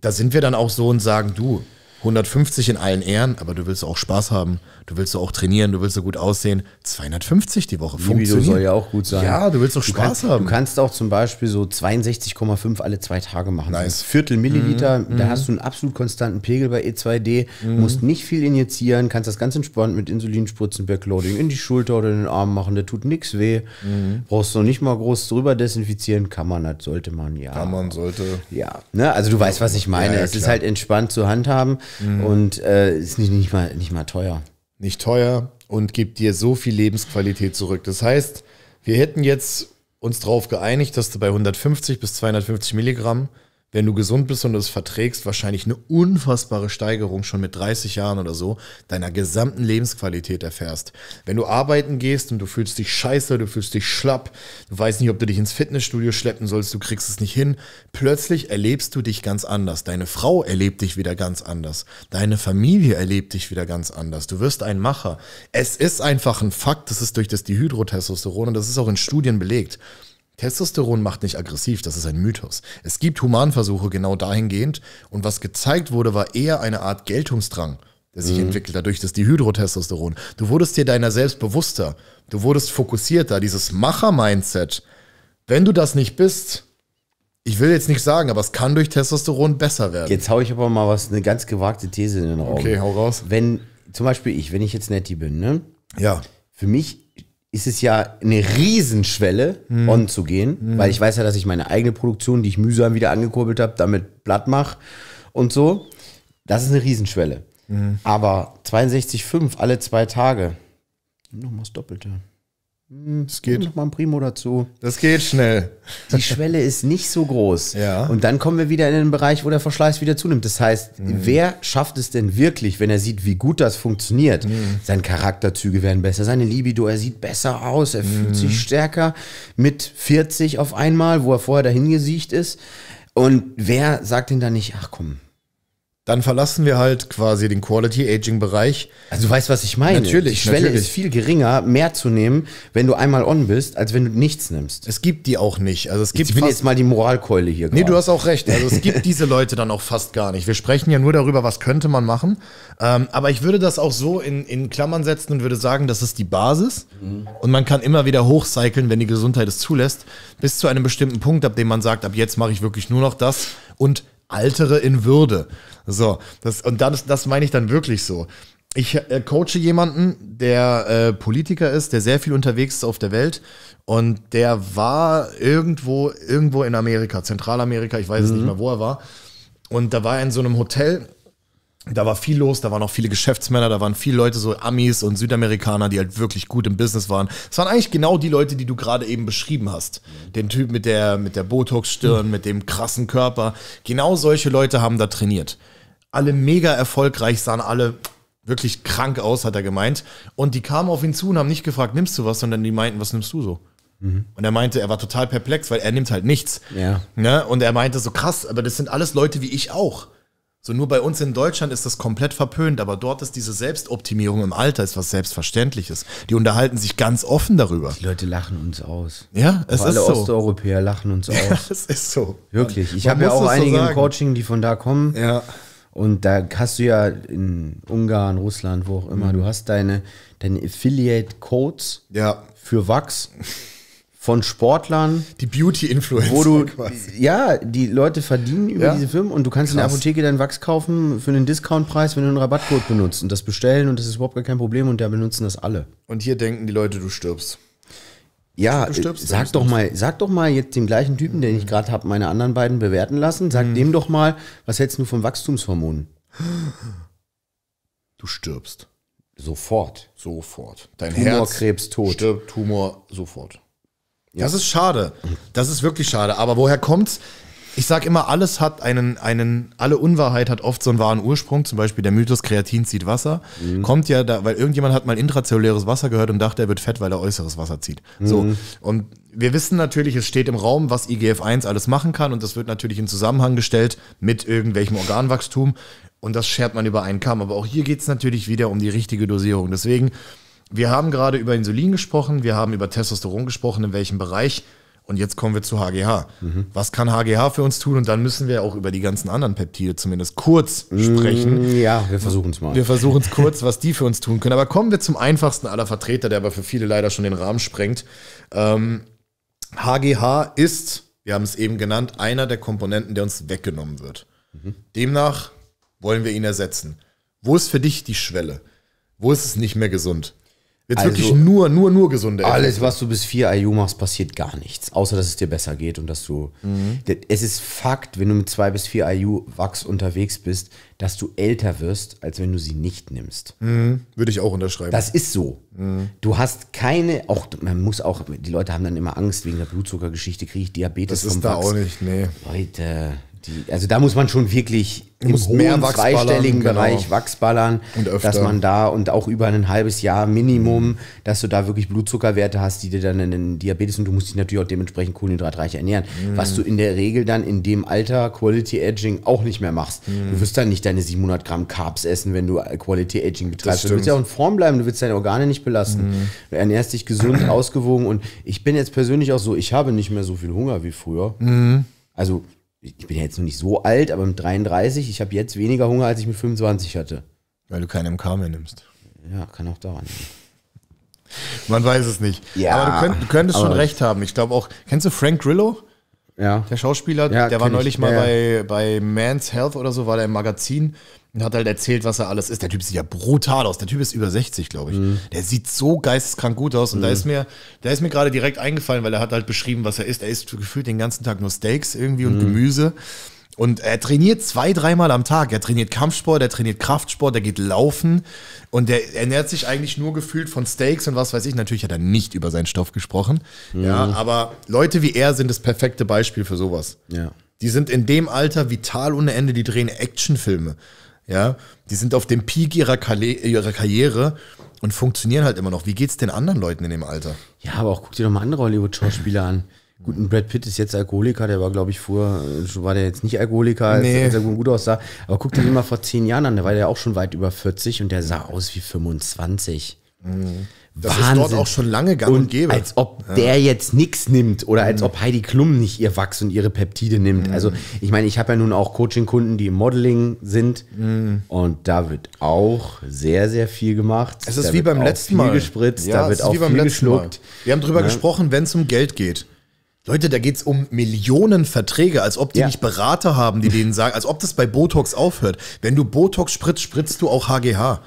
da sind wir dann auch so und sagen, du, 150 in allen Ehren, aber du willst auch Spaß haben du willst doch auch trainieren, du willst so gut aussehen. 250 die Woche funktioniert. soll ja auch gut sein. Ja, du willst doch Spaß kann, haben. Du kannst auch zum Beispiel so 62,5 alle zwei Tage machen. Nice. Viertel Milliliter, mhm. da mhm. hast du einen absolut konstanten Pegel bei E2D, mhm. musst nicht viel injizieren, kannst das ganz entspannt mit Insulinspritzen, Backloading in die Schulter oder in den Arm machen, der tut nichts weh. Mhm. Brauchst du nicht mal groß drüber desinfizieren, kann man das, sollte man, ja. Kann man, sollte. Ja, ne? also du weißt, was ich meine. Ja, ja, es ist halt entspannt zu handhaben mhm. und äh, ist nicht, nicht, mal, nicht mal teuer nicht teuer und gibt dir so viel Lebensqualität zurück. Das heißt, wir hätten jetzt uns darauf geeinigt, dass du bei 150 bis 250 Milligramm wenn du gesund bist und es verträgst, wahrscheinlich eine unfassbare Steigerung schon mit 30 Jahren oder so deiner gesamten Lebensqualität erfährst. Wenn du arbeiten gehst und du fühlst dich scheiße, du fühlst dich schlapp, du weißt nicht, ob du dich ins Fitnessstudio schleppen sollst, du kriegst es nicht hin, plötzlich erlebst du dich ganz anders. Deine Frau erlebt dich wieder ganz anders. Deine Familie erlebt dich wieder ganz anders. Du wirst ein Macher. Es ist einfach ein Fakt, das ist durch das Dihydrotestosteron und das ist auch in Studien belegt. Testosteron macht nicht aggressiv, das ist ein Mythos. Es gibt Humanversuche genau dahingehend und was gezeigt wurde, war eher eine Art Geltungsdrang, der sich mhm. entwickelt dadurch, dass die Hydrotestosteron. Du wurdest dir deiner selbst bewusster, du wurdest fokussierter, dieses Macher-Mindset. Wenn du das nicht bist, ich will jetzt nicht sagen, aber es kann durch Testosteron besser werden. Jetzt hau ich aber mal was, eine ganz gewagte These in den Raum. Okay, hau raus. Wenn, zum Beispiel ich, wenn ich jetzt Nettie bin, ne? Ja. Für mich ist es ja eine Riesenschwelle, hm. on zu gehen, hm. weil ich weiß ja, dass ich meine eigene Produktion, die ich mühsam wieder angekurbelt habe, damit platt mache und so. Das ist eine Riesenschwelle. Hm. Aber 62,5 alle zwei Tage, nochmal das Doppelte. Es hm, geht. Noch mal ein Primo dazu. Das geht schnell. Die Schwelle ist nicht so groß. Ja. Und dann kommen wir wieder in den Bereich, wo der Verschleiß wieder zunimmt. Das heißt, mhm. wer schafft es denn wirklich, wenn er sieht, wie gut das funktioniert? Mhm. Seine Charakterzüge werden besser, seine Libido, er sieht besser aus, er mhm. fühlt sich stärker mit 40 auf einmal, wo er vorher dahin gesiegt ist. Und wer sagt denn dann nicht, ach komm, dann verlassen wir halt quasi den Quality Aging Bereich. Also du weißt, was ich meine. Natürlich. Die Schwelle natürlich. ist viel geringer, mehr zu nehmen, wenn du einmal on bist, als wenn du nichts nimmst. Es gibt die auch nicht. Also es gibt. Ich bin jetzt mal die Moralkeule hier. Nee, grad. du hast auch recht. Also es gibt diese Leute dann auch fast gar nicht. Wir sprechen ja nur darüber, was könnte man machen. Ähm, aber ich würde das auch so in, in Klammern setzen und würde sagen, das ist die Basis. Mhm. Und man kann immer wieder hochcyclen, wenn die Gesundheit es zulässt, bis zu einem bestimmten Punkt, ab dem man sagt, ab jetzt mache ich wirklich nur noch das und altere in Würde. So, das, und das, das meine ich dann wirklich so. Ich äh, coache jemanden, der äh, Politiker ist, der sehr viel unterwegs ist auf der Welt und der war irgendwo, irgendwo in Amerika, Zentralamerika, ich weiß mhm. nicht mehr, wo er war. Und da war er in so einem Hotel da war viel los, da waren auch viele Geschäftsmänner, da waren viele Leute, so Amis und Südamerikaner, die halt wirklich gut im Business waren. Es waren eigentlich genau die Leute, die du gerade eben beschrieben hast. Den Typ mit der, mit der Botox-Stirn, mhm. mit dem krassen Körper. Genau solche Leute haben da trainiert. Alle mega erfolgreich, sahen alle wirklich krank aus, hat er gemeint. Und die kamen auf ihn zu und haben nicht gefragt, nimmst du was, sondern die meinten, was nimmst du so? Mhm. Und er meinte, er war total perplex, weil er nimmt halt nichts. Ja. Ne? Und er meinte so, krass, aber das sind alles Leute wie ich auch. So nur bei uns in Deutschland ist das komplett verpönt, aber dort ist diese Selbstoptimierung im Alter ist was Selbstverständliches. Die unterhalten sich ganz offen darüber. Die Leute lachen uns aus. Ja, es auch ist alle so. Alle Osteuropäer lachen uns aus. Ja, es ist so. Wirklich. Ich habe ja auch einige so im Coaching, die von da kommen. Ja. Und da hast du ja in Ungarn, Russland, wo auch immer, mhm. du hast deine, deine Affiliate-Codes ja. für Wachs von Sportlern. Die Beauty-Influencer. Wo du, quasi. Ja, die Leute verdienen über ja. diese Firmen und du kannst Krass. in der Apotheke deinen Wachs kaufen für einen Discountpreis, wenn du einen Rabattcode benutzt und das bestellen und das ist überhaupt gar kein Problem und da benutzen das alle. Und hier denken die Leute, du stirbst. Ja, du stirbst, äh, sag doch mal, sag doch mal jetzt dem gleichen Typen, den ich mhm. gerade habe, meine anderen beiden bewerten lassen, sag mhm. dem doch mal, was hältst du von Wachstumshormonen? Du stirbst. Sofort. Sofort. Dein Tumor, Herz. Krebs, tot. Stirbt, Tumor, sofort. Das ist schade. Das ist wirklich schade. Aber woher kommt's? Ich sage immer, alles hat einen, einen, alle Unwahrheit hat oft so einen wahren Ursprung. Zum Beispiel der Mythos, Kreatin zieht Wasser. Mhm. Kommt ja da, weil irgendjemand hat mal intrazelluläres Wasser gehört und dachte, er wird fett, weil er äußeres Wasser zieht. Mhm. So. Und wir wissen natürlich, es steht im Raum, was IGF-1 alles machen kann. Und das wird natürlich in Zusammenhang gestellt mit irgendwelchem Organwachstum. Und das schert man über einen Kamm. Aber auch hier geht's natürlich wieder um die richtige Dosierung. Deswegen, wir haben gerade über Insulin gesprochen, wir haben über Testosteron gesprochen, in welchem Bereich. Und jetzt kommen wir zu HGH. Mhm. Was kann HGH für uns tun? Und dann müssen wir auch über die ganzen anderen Peptide zumindest kurz sprechen. Mm, ja, wir versuchen es mal. Wir versuchen es kurz, was die für uns tun können. Aber kommen wir zum einfachsten aller Vertreter, der aber für viele leider schon den Rahmen sprengt. Ähm, HGH ist, wir haben es eben genannt, einer der Komponenten, der uns weggenommen wird. Mhm. Demnach wollen wir ihn ersetzen. Wo ist für dich die Schwelle? Wo ist es nicht mehr gesund? Jetzt also wirklich nur, nur, nur gesunde Äpfel. Alles, was du bis 4 IU machst, passiert gar nichts. Außer, dass es dir besser geht und dass du. Mhm. Es ist Fakt, wenn du mit 2 bis 4 IU Wachs unterwegs bist, dass du älter wirst, als wenn du sie nicht nimmst. Mhm. Würde ich auch unterschreiben. Das ist so. Mhm. Du hast keine. Auch, man muss auch. Die Leute haben dann immer Angst wegen der Blutzuckergeschichte, kriege ich Diabetes. Das ist da Wachs. auch nicht, nee. Leute, die, also da muss man schon wirklich im hohen zweistelligen genau. Bereich Wachsballern, dass man da und auch über ein halbes Jahr Minimum, mhm. dass du da wirklich Blutzuckerwerte hast, die dir dann einen Diabetes und du musst dich natürlich auch dementsprechend kohlenhydratreich ernähren, mm. was du in der Regel dann in dem Alter Quality Aging auch nicht mehr machst. Mm. Du mhm. wirst dann nicht deine 700 Gramm Carbs essen, wenn du Quality Aging betreibst. Du willst ja auch in Form bleiben, du willst deine Organe nicht belasten. Mm. Du ernährst dich gesund, ausgewogen und ich bin jetzt persönlich auch so, ich habe nicht mehr so viel Hunger wie früher. Mhm. Also ich bin ja jetzt noch nicht so alt, aber mit 33, ich habe jetzt weniger Hunger, als ich mit 25 hatte. Weil du keinen MK mehr nimmst. Ja, kann auch daran. Man weiß es nicht. Ja, aber du, könnt, du könntest schon recht haben. Ich glaube auch, kennst du Frank Grillo? Ja. Der Schauspieler, ja, der war neulich ich. mal ja. bei, bei Man's Health oder so, war der im Magazin und hat halt erzählt, was er alles ist. Der Typ sieht ja brutal aus. Der Typ ist über 60, glaube ich. Mhm. Der sieht so geisteskrank gut aus. Und mhm. da ist mhm. mir, da ist mir gerade direkt eingefallen, weil er hat halt beschrieben, was er isst. Er isst gefühlt den ganzen Tag nur Steaks irgendwie und mhm. Gemüse. Und er trainiert zwei, dreimal am Tag. Er trainiert Kampfsport, er trainiert Kraftsport, er geht laufen und er ernährt sich eigentlich nur gefühlt von Steaks und was weiß ich. Natürlich hat er nicht über seinen Stoff gesprochen. Ja, mhm. aber Leute wie er sind das perfekte Beispiel für sowas. Ja. Die sind in dem Alter vital ohne Ende, die drehen Actionfilme. Ja, die sind auf dem Peak ihrer, Karri ihrer Karriere und funktionieren halt immer noch. Wie geht es den anderen Leuten in dem Alter? Ja, aber auch guck dir doch mal andere Hollywood-Schauspieler an. Gut, ein Brad Pitt ist jetzt Alkoholiker, der war, glaube ich, vor, äh, war der jetzt nicht Alkoholiker, als nee. er gut aussah. Aber guck dir den mal vor zehn Jahren an, da war der auch schon weit über 40 und der sah aus wie 25. Mhm. Das Wahnsinn. ist dort auch schon lange gang und, und gäbe. Als ob ja. der jetzt nichts nimmt oder als mhm. ob Heidi Klum nicht ihr Wachs und ihre Peptide nimmt. Mhm. Also ich meine, ich habe ja nun auch Coaching-Kunden, die im Modeling sind mhm. und da wird auch sehr, sehr viel gemacht. Es ist da wie beim letzten Mal. gespritzt, ja, da wird auch viel geschluckt. Mal. Wir haben darüber ja. Ne? gesprochen, wenn es um Geld geht. Leute, da geht es um Millionen Verträge, als ob die ja. nicht Berater haben, die denen sagen, als ob das bei Botox aufhört. Wenn du Botox spritzt, spritzt du auch HGH.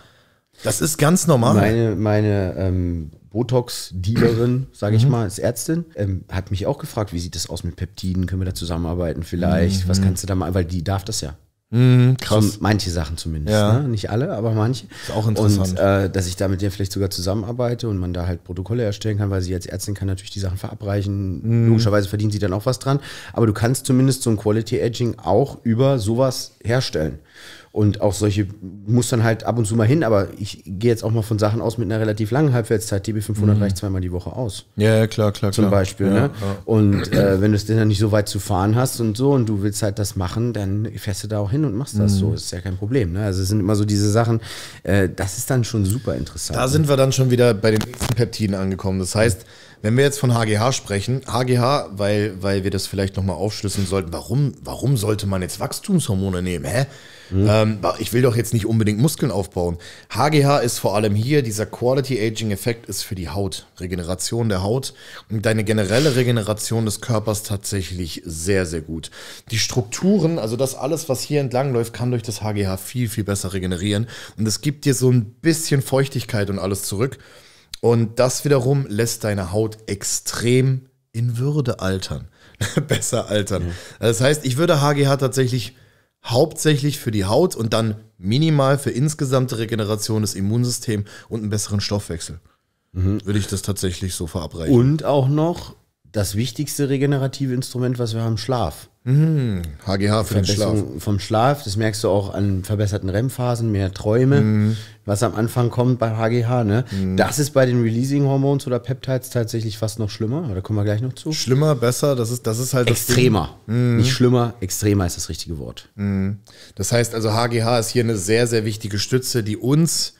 Das ist ganz normal. Meine, meine ähm, Botox-Dealerin, sage ich mhm. mal, ist Ärztin, ähm, hat mich auch gefragt, wie sieht das aus mit Peptiden? Können wir da zusammenarbeiten vielleicht? Was mhm. kannst du da machen? weil die darf das ja. Mhm, krass. So, manche Sachen zumindest. Ja. Ne? Nicht alle, aber manche. Ist auch interessant. Und äh, dass ich da mit dir vielleicht sogar zusammenarbeite und man da halt Protokolle erstellen kann, weil sie als Ärztin kann natürlich die Sachen verabreichen. Mhm. Logischerweise verdient sie dann auch was dran. Aber du kannst zumindest so ein Quality Edging auch über sowas herstellen. Und auch solche muss dann halt ab und zu mal hin, aber ich gehe jetzt auch mal von Sachen aus mit einer relativ langen Halbwertszeit. TB 500 mhm. reicht zweimal die Woche aus. Ja, ja klar, klar. Zum klar. Beispiel. Ja, ne? Klar. Und äh, wenn du es denn dann nicht so weit zu fahren hast und so und du willst halt das machen, dann fährst du da auch hin und machst das mhm. so. Ist ja kein Problem. Ne? Also es sind immer so diese Sachen, äh, das ist dann schon super interessant. Da ne? sind wir dann schon wieder bei den nächsten Peptiden angekommen. Das heißt, wenn wir jetzt von HGH sprechen, HGH, weil, weil wir das vielleicht nochmal aufschlüsseln sollten, warum, warum sollte man jetzt Wachstumshormone nehmen? Hä? Mhm. Ähm, ich will doch jetzt nicht unbedingt Muskeln aufbauen. HGH ist vor allem hier, dieser Quality Aging Effekt ist für die Haut, Regeneration der Haut und deine generelle Regeneration des Körpers tatsächlich sehr, sehr gut. Die Strukturen, also das alles, was hier entlang läuft, kann durch das HGH viel, viel besser regenerieren und es gibt dir so ein bisschen Feuchtigkeit und alles zurück. Und das wiederum lässt deine Haut extrem in Würde altern. Besser altern. Mhm. Das heißt, ich würde HGH tatsächlich hauptsächlich für die Haut und dann minimal für insgesamte Regeneration des Immunsystems und einen besseren Stoffwechsel. Mhm. Würde ich das tatsächlich so verabreichen. Und auch noch das wichtigste regenerative Instrument, was wir haben, Schlaf. Mmh, HGH für den Schlaf. Vom Schlaf, das merkst du auch an verbesserten REM-Phasen, mehr Träume, mmh. was am Anfang kommt bei HGH. Ne? Mmh. Das ist bei den Releasing-Hormons oder Peptides tatsächlich fast noch schlimmer. Da kommen wir gleich noch zu. Schlimmer, besser, das ist, das ist halt. Extremer. Mhm. Nicht schlimmer, extremer ist das richtige Wort. Mhm. Das heißt also, HGH ist hier eine sehr, sehr wichtige Stütze, die uns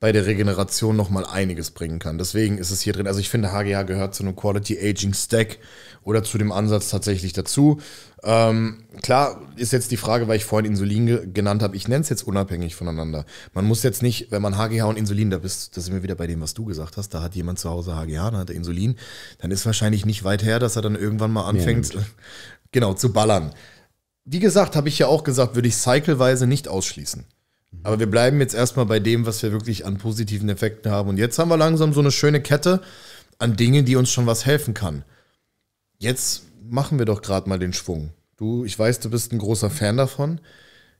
bei der Regeneration nochmal einiges bringen kann. Deswegen ist es hier drin. Also ich finde, HGH gehört zu einem Quality Aging Stack oder zu dem Ansatz tatsächlich dazu. Ähm, klar ist jetzt die Frage, weil ich vorhin Insulin ge genannt habe, ich nenne es jetzt unabhängig voneinander. Man muss jetzt nicht, wenn man HGH und Insulin, da bist, da sind wir wieder bei dem, was du gesagt hast, da hat jemand zu Hause HGH, dann hat er Insulin, dann ist wahrscheinlich nicht weit her, dass er dann irgendwann mal anfängt, ja, genau, zu ballern. Wie gesagt, habe ich ja auch gesagt, würde ich cycleweise nicht ausschließen. Mhm. Aber wir bleiben jetzt erstmal bei dem, was wir wirklich an positiven Effekten haben. Und jetzt haben wir langsam so eine schöne Kette an Dingen, die uns schon was helfen kann jetzt machen wir doch gerade mal den Schwung. Du, ich weiß, du bist ein großer Fan davon.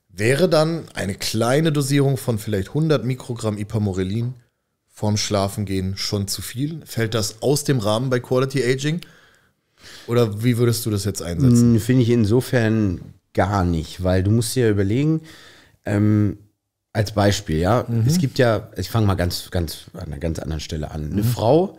Wäre dann eine kleine Dosierung von vielleicht 100 Mikrogramm Ipamorelin vorm Schlafengehen schon zu viel? Fällt das aus dem Rahmen bei Quality Aging? Oder wie würdest du das jetzt einsetzen? Hm, finde ich insofern gar nicht, weil du musst dir ja überlegen, ähm, als Beispiel, ja, mhm. es gibt ja, ich fange mal ganz, ganz an einer ganz anderen Stelle an. Eine mhm. Frau,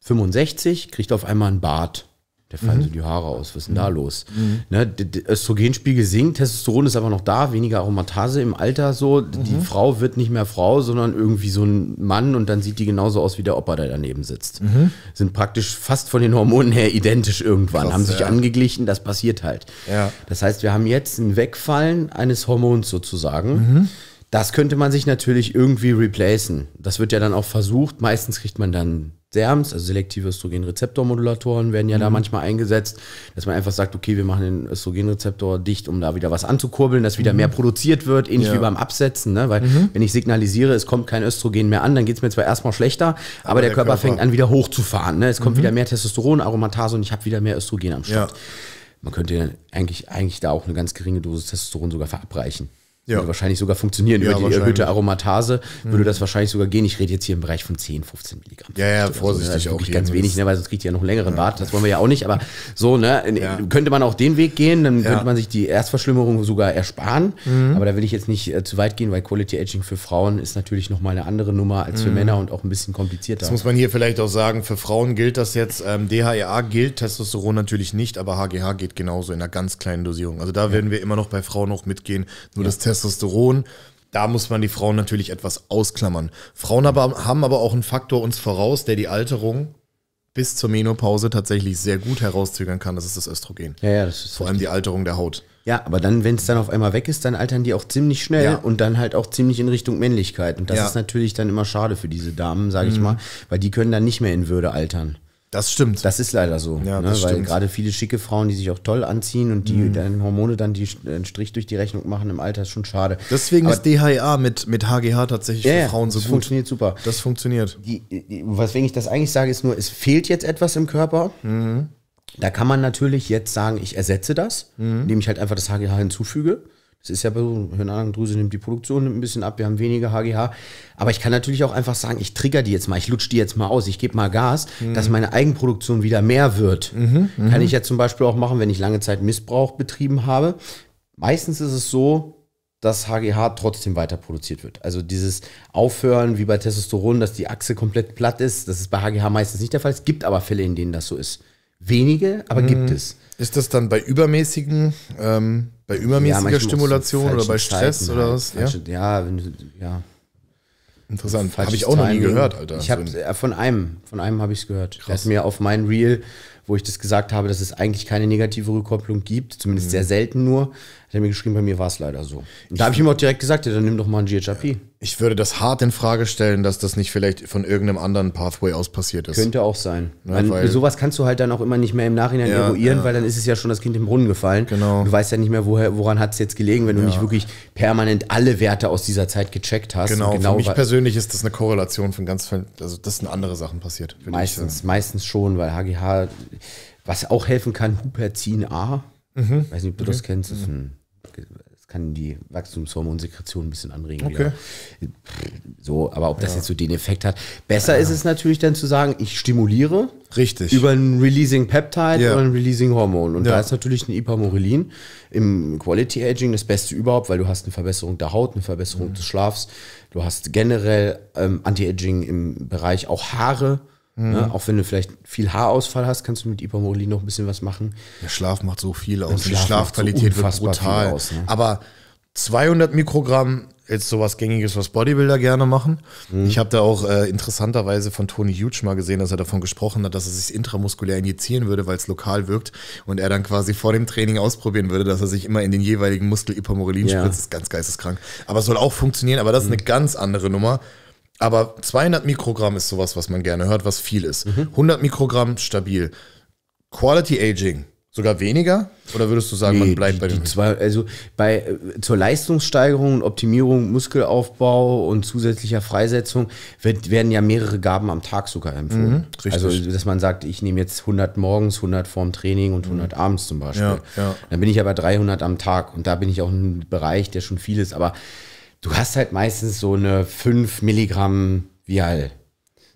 65 kriegt auf einmal einen Bart. Der fallen mhm. so die Haare aus. Was ist denn da mhm. los? Mhm. Ne, Östrogenspiegel sinkt, Testosteron ist aber noch da, weniger Aromatase im Alter so. Mhm. Die Frau wird nicht mehr Frau, sondern irgendwie so ein Mann und dann sieht die genauso aus wie der Opa, der daneben sitzt. Mhm. Sind praktisch fast von den Hormonen her identisch irgendwann, Krass, haben sich ja. angeglichen, das passiert halt. Ja. Das heißt, wir haben jetzt ein Wegfallen eines Hormons sozusagen. Mhm. Das könnte man sich natürlich irgendwie replacen. Das wird ja dann auch versucht. Meistens kriegt man dann SERMs, also selektive Östrogenrezeptormodulatoren, werden ja mhm. da manchmal eingesetzt, dass man einfach sagt, okay, wir machen den Östrogenrezeptor dicht, um da wieder was anzukurbeln, dass wieder mhm. mehr produziert wird, ähnlich ja. wie beim Absetzen, ne? weil mhm. wenn ich signalisiere, es kommt kein Östrogen mehr an, dann geht es mir zwar erstmal schlechter, aber, aber der, der Körper, Körper, fängt an, wieder hochzufahren. Ne? Es kommt mhm. wieder mehr Testosteron, Aromatase und ich habe wieder mehr Östrogen am Start. Ja. Man könnte eigentlich, eigentlich da auch eine ganz geringe Dosis Testosteron sogar verabreichen. Ja. Würde wahrscheinlich sogar funktionieren. Ja, Über die erhöhte Aromatase mhm. das wahrscheinlich sogar gehen. Ich rede jetzt hier im Bereich von 10, 15 Milligramm. Ja, ja, vorsichtig also, auch. Ganz ne? wenig, ne, weil sonst kriegt ihr ja noch einen längeren ja. Bart. Das wollen wir ja auch nicht. Aber so, ne, ja. könnte man auch den Weg gehen, dann könnte man sich die Erstverschlimmerung sogar ersparen. Mhm. Aber da will ich jetzt nicht äh, zu weit gehen, weil Quality Aging für Frauen ist natürlich nochmal eine andere Nummer als für mhm. Männer und auch ein bisschen komplizierter. Das muss man hier vielleicht auch sagen. Für Frauen gilt das jetzt. Ähm, DHEA gilt, Testosteron natürlich nicht, aber HGH geht genauso in einer ganz kleinen Dosierung. Also da werden wir immer noch bei Frauen auch mitgehen. Nur das Testosteron Testosteron. Da muss man die Frauen natürlich etwas ausklammern. Frauen aber, haben aber auch einen Faktor uns voraus, der die Alterung bis zur Menopause tatsächlich sehr gut herauszögern kann. Das ist das Östrogen. Ja, ja, das ist Vor richtig. allem die Alterung der Haut. Ja, aber dann, wenn es dann auf einmal weg ist, dann altern die auch ziemlich schnell ja. und dann halt auch ziemlich in Richtung Männlichkeit. Und das ja. ist natürlich dann immer schade für diese Damen, sage mhm. ich mal, weil die können dann nicht mehr in Würde altern. Das stimmt. Das ist leider so. Ja, ne? Weil gerade viele schicke Frauen, die sich auch toll anziehen und die mhm. dann Hormone dann die, einen Strich durch die Rechnung machen im Alter, ist schon schade. Deswegen Aber ist DHA e mit, mit HGH tatsächlich ja, für Frauen so das gut. Das funktioniert super. Das funktioniert. Die, die, weswegen ich das eigentlich sage, ist nur, es fehlt jetzt etwas im Körper. Mhm. Da kann man natürlich jetzt sagen, ich ersetze das, mhm. indem ich halt einfach das HGH hinzufüge. Es ist ja bei Hirnanandrüse nimmt die Produktion nimmt ein bisschen ab, wir haben weniger HGH. Aber ich kann natürlich auch einfach sagen, ich trigger die jetzt mal, ich lutsche die jetzt mal aus, ich gebe mal Gas, mhm. dass meine Eigenproduktion wieder mehr wird. Mhm, mhm. kann ich ja zum Beispiel auch machen, wenn ich lange Zeit Missbrauch betrieben habe. Meistens ist es so, dass HGH trotzdem weiter produziert wird. Also dieses Aufhören wie bei Testosteron, dass die Achse komplett platt ist, das ist bei HGH meistens nicht der Fall. Es gibt aber Fälle, in denen das so ist wenige, aber mhm. gibt es. Ist das dann bei übermäßigen, ähm, bei übermäßiger ja, Stimulation oder bei Stress Zeiten, oder halt. was? Falsche, ja, ja, wenn, ja. Interessant. Habe ich auch noch nie gehört, Alter. Ich habe äh, von einem, von einem habe ich es gehört. Er hat mir auf mein Reel, wo ich das gesagt habe, dass es eigentlich keine negative Rückkopplung gibt, zumindest mhm. sehr selten nur, hat er mir geschrieben, bei mir war es leider so. Und da habe ich ihm auch direkt gesagt, ja, dann nimm doch mal ein GHRP. Ja. Ich würde das hart in Frage stellen, dass das nicht vielleicht von irgendeinem anderen Pathway aus passiert ist. Könnte auch sein. Ja, Man, weil, sowas kannst du halt dann auch immer nicht mehr im Nachhinein ja, eruieren, ja. weil dann ist es ja schon das Kind im Brunnen gefallen. Genau. Du weißt ja nicht mehr, woher, woran hat es jetzt gelegen, wenn du nicht wirklich permanent alle Werte aus dieser Zeit gecheckt hast. Genau, genau für mich persönlich ist das eine Korrelation von ganz vielen, also das sind andere Sachen passiert. Meistens, meistens schon, weil HGH, was auch helfen kann, Huperzin A. Mhm. Weiß nicht, ob du mhm. das kennst, das ist ein mhm kann die Wachstumshormonsekretion ein bisschen anregen. Okay. So, aber ob das ja. jetzt so den Effekt hat. Besser ja. ist es natürlich dann zu sagen, ich stimuliere. Richtig. Über ein Releasing Peptide ja. oder ein Releasing Hormon. Und da ist natürlich ein Ipamorelin im Quality Aging das Beste überhaupt, weil du hast eine Verbesserung der Haut, eine Verbesserung mhm. des Schlafs. Du hast generell ähm, Anti-Aging im Bereich auch Haare. Mhm. Ne? Auch wenn du vielleicht viel Haarausfall hast, kannst du mit Ipamorelin noch ein bisschen was machen. Der Schlaf macht so viel aus. Schlaf Die Schlafqualität so wird brutal. Aus, ne? Aber 200 Mikrogramm ist sowas Gängiges, was Bodybuilder gerne machen. Mhm. Ich habe da auch äh, interessanterweise von Tony Huge mal gesehen, dass er davon gesprochen hat, dass er sich intramuskulär injizieren würde, weil es lokal wirkt und er dann quasi vor dem Training ausprobieren würde, dass er sich immer in den jeweiligen Muskel Ipamorelin ja. spritzt. Das ist ganz geisteskrank. Aber es soll auch funktionieren, aber das ist mhm. eine ganz andere Nummer. Aber 200 Mikrogramm ist sowas, was man gerne hört, was viel ist. Mhm. 100 Mikrogramm stabil. Quality Aging sogar weniger? Oder würdest du sagen, nee, man bleibt die, bei den zwei, Also bei äh, zur Leistungssteigerung und Optimierung, Muskelaufbau und zusätzlicher Freisetzung wird, werden ja mehrere Gaben am Tag sogar empfohlen. Mhm, also dass man sagt, ich nehme jetzt 100 morgens, 100 vorm Training und 100 mhm. abends zum Beispiel. Ja, ja. Dann bin ich aber 300 am Tag und da bin ich auch in einem Bereich, der schon viel ist. Aber du hast halt meistens so eine 5 Milligramm Vial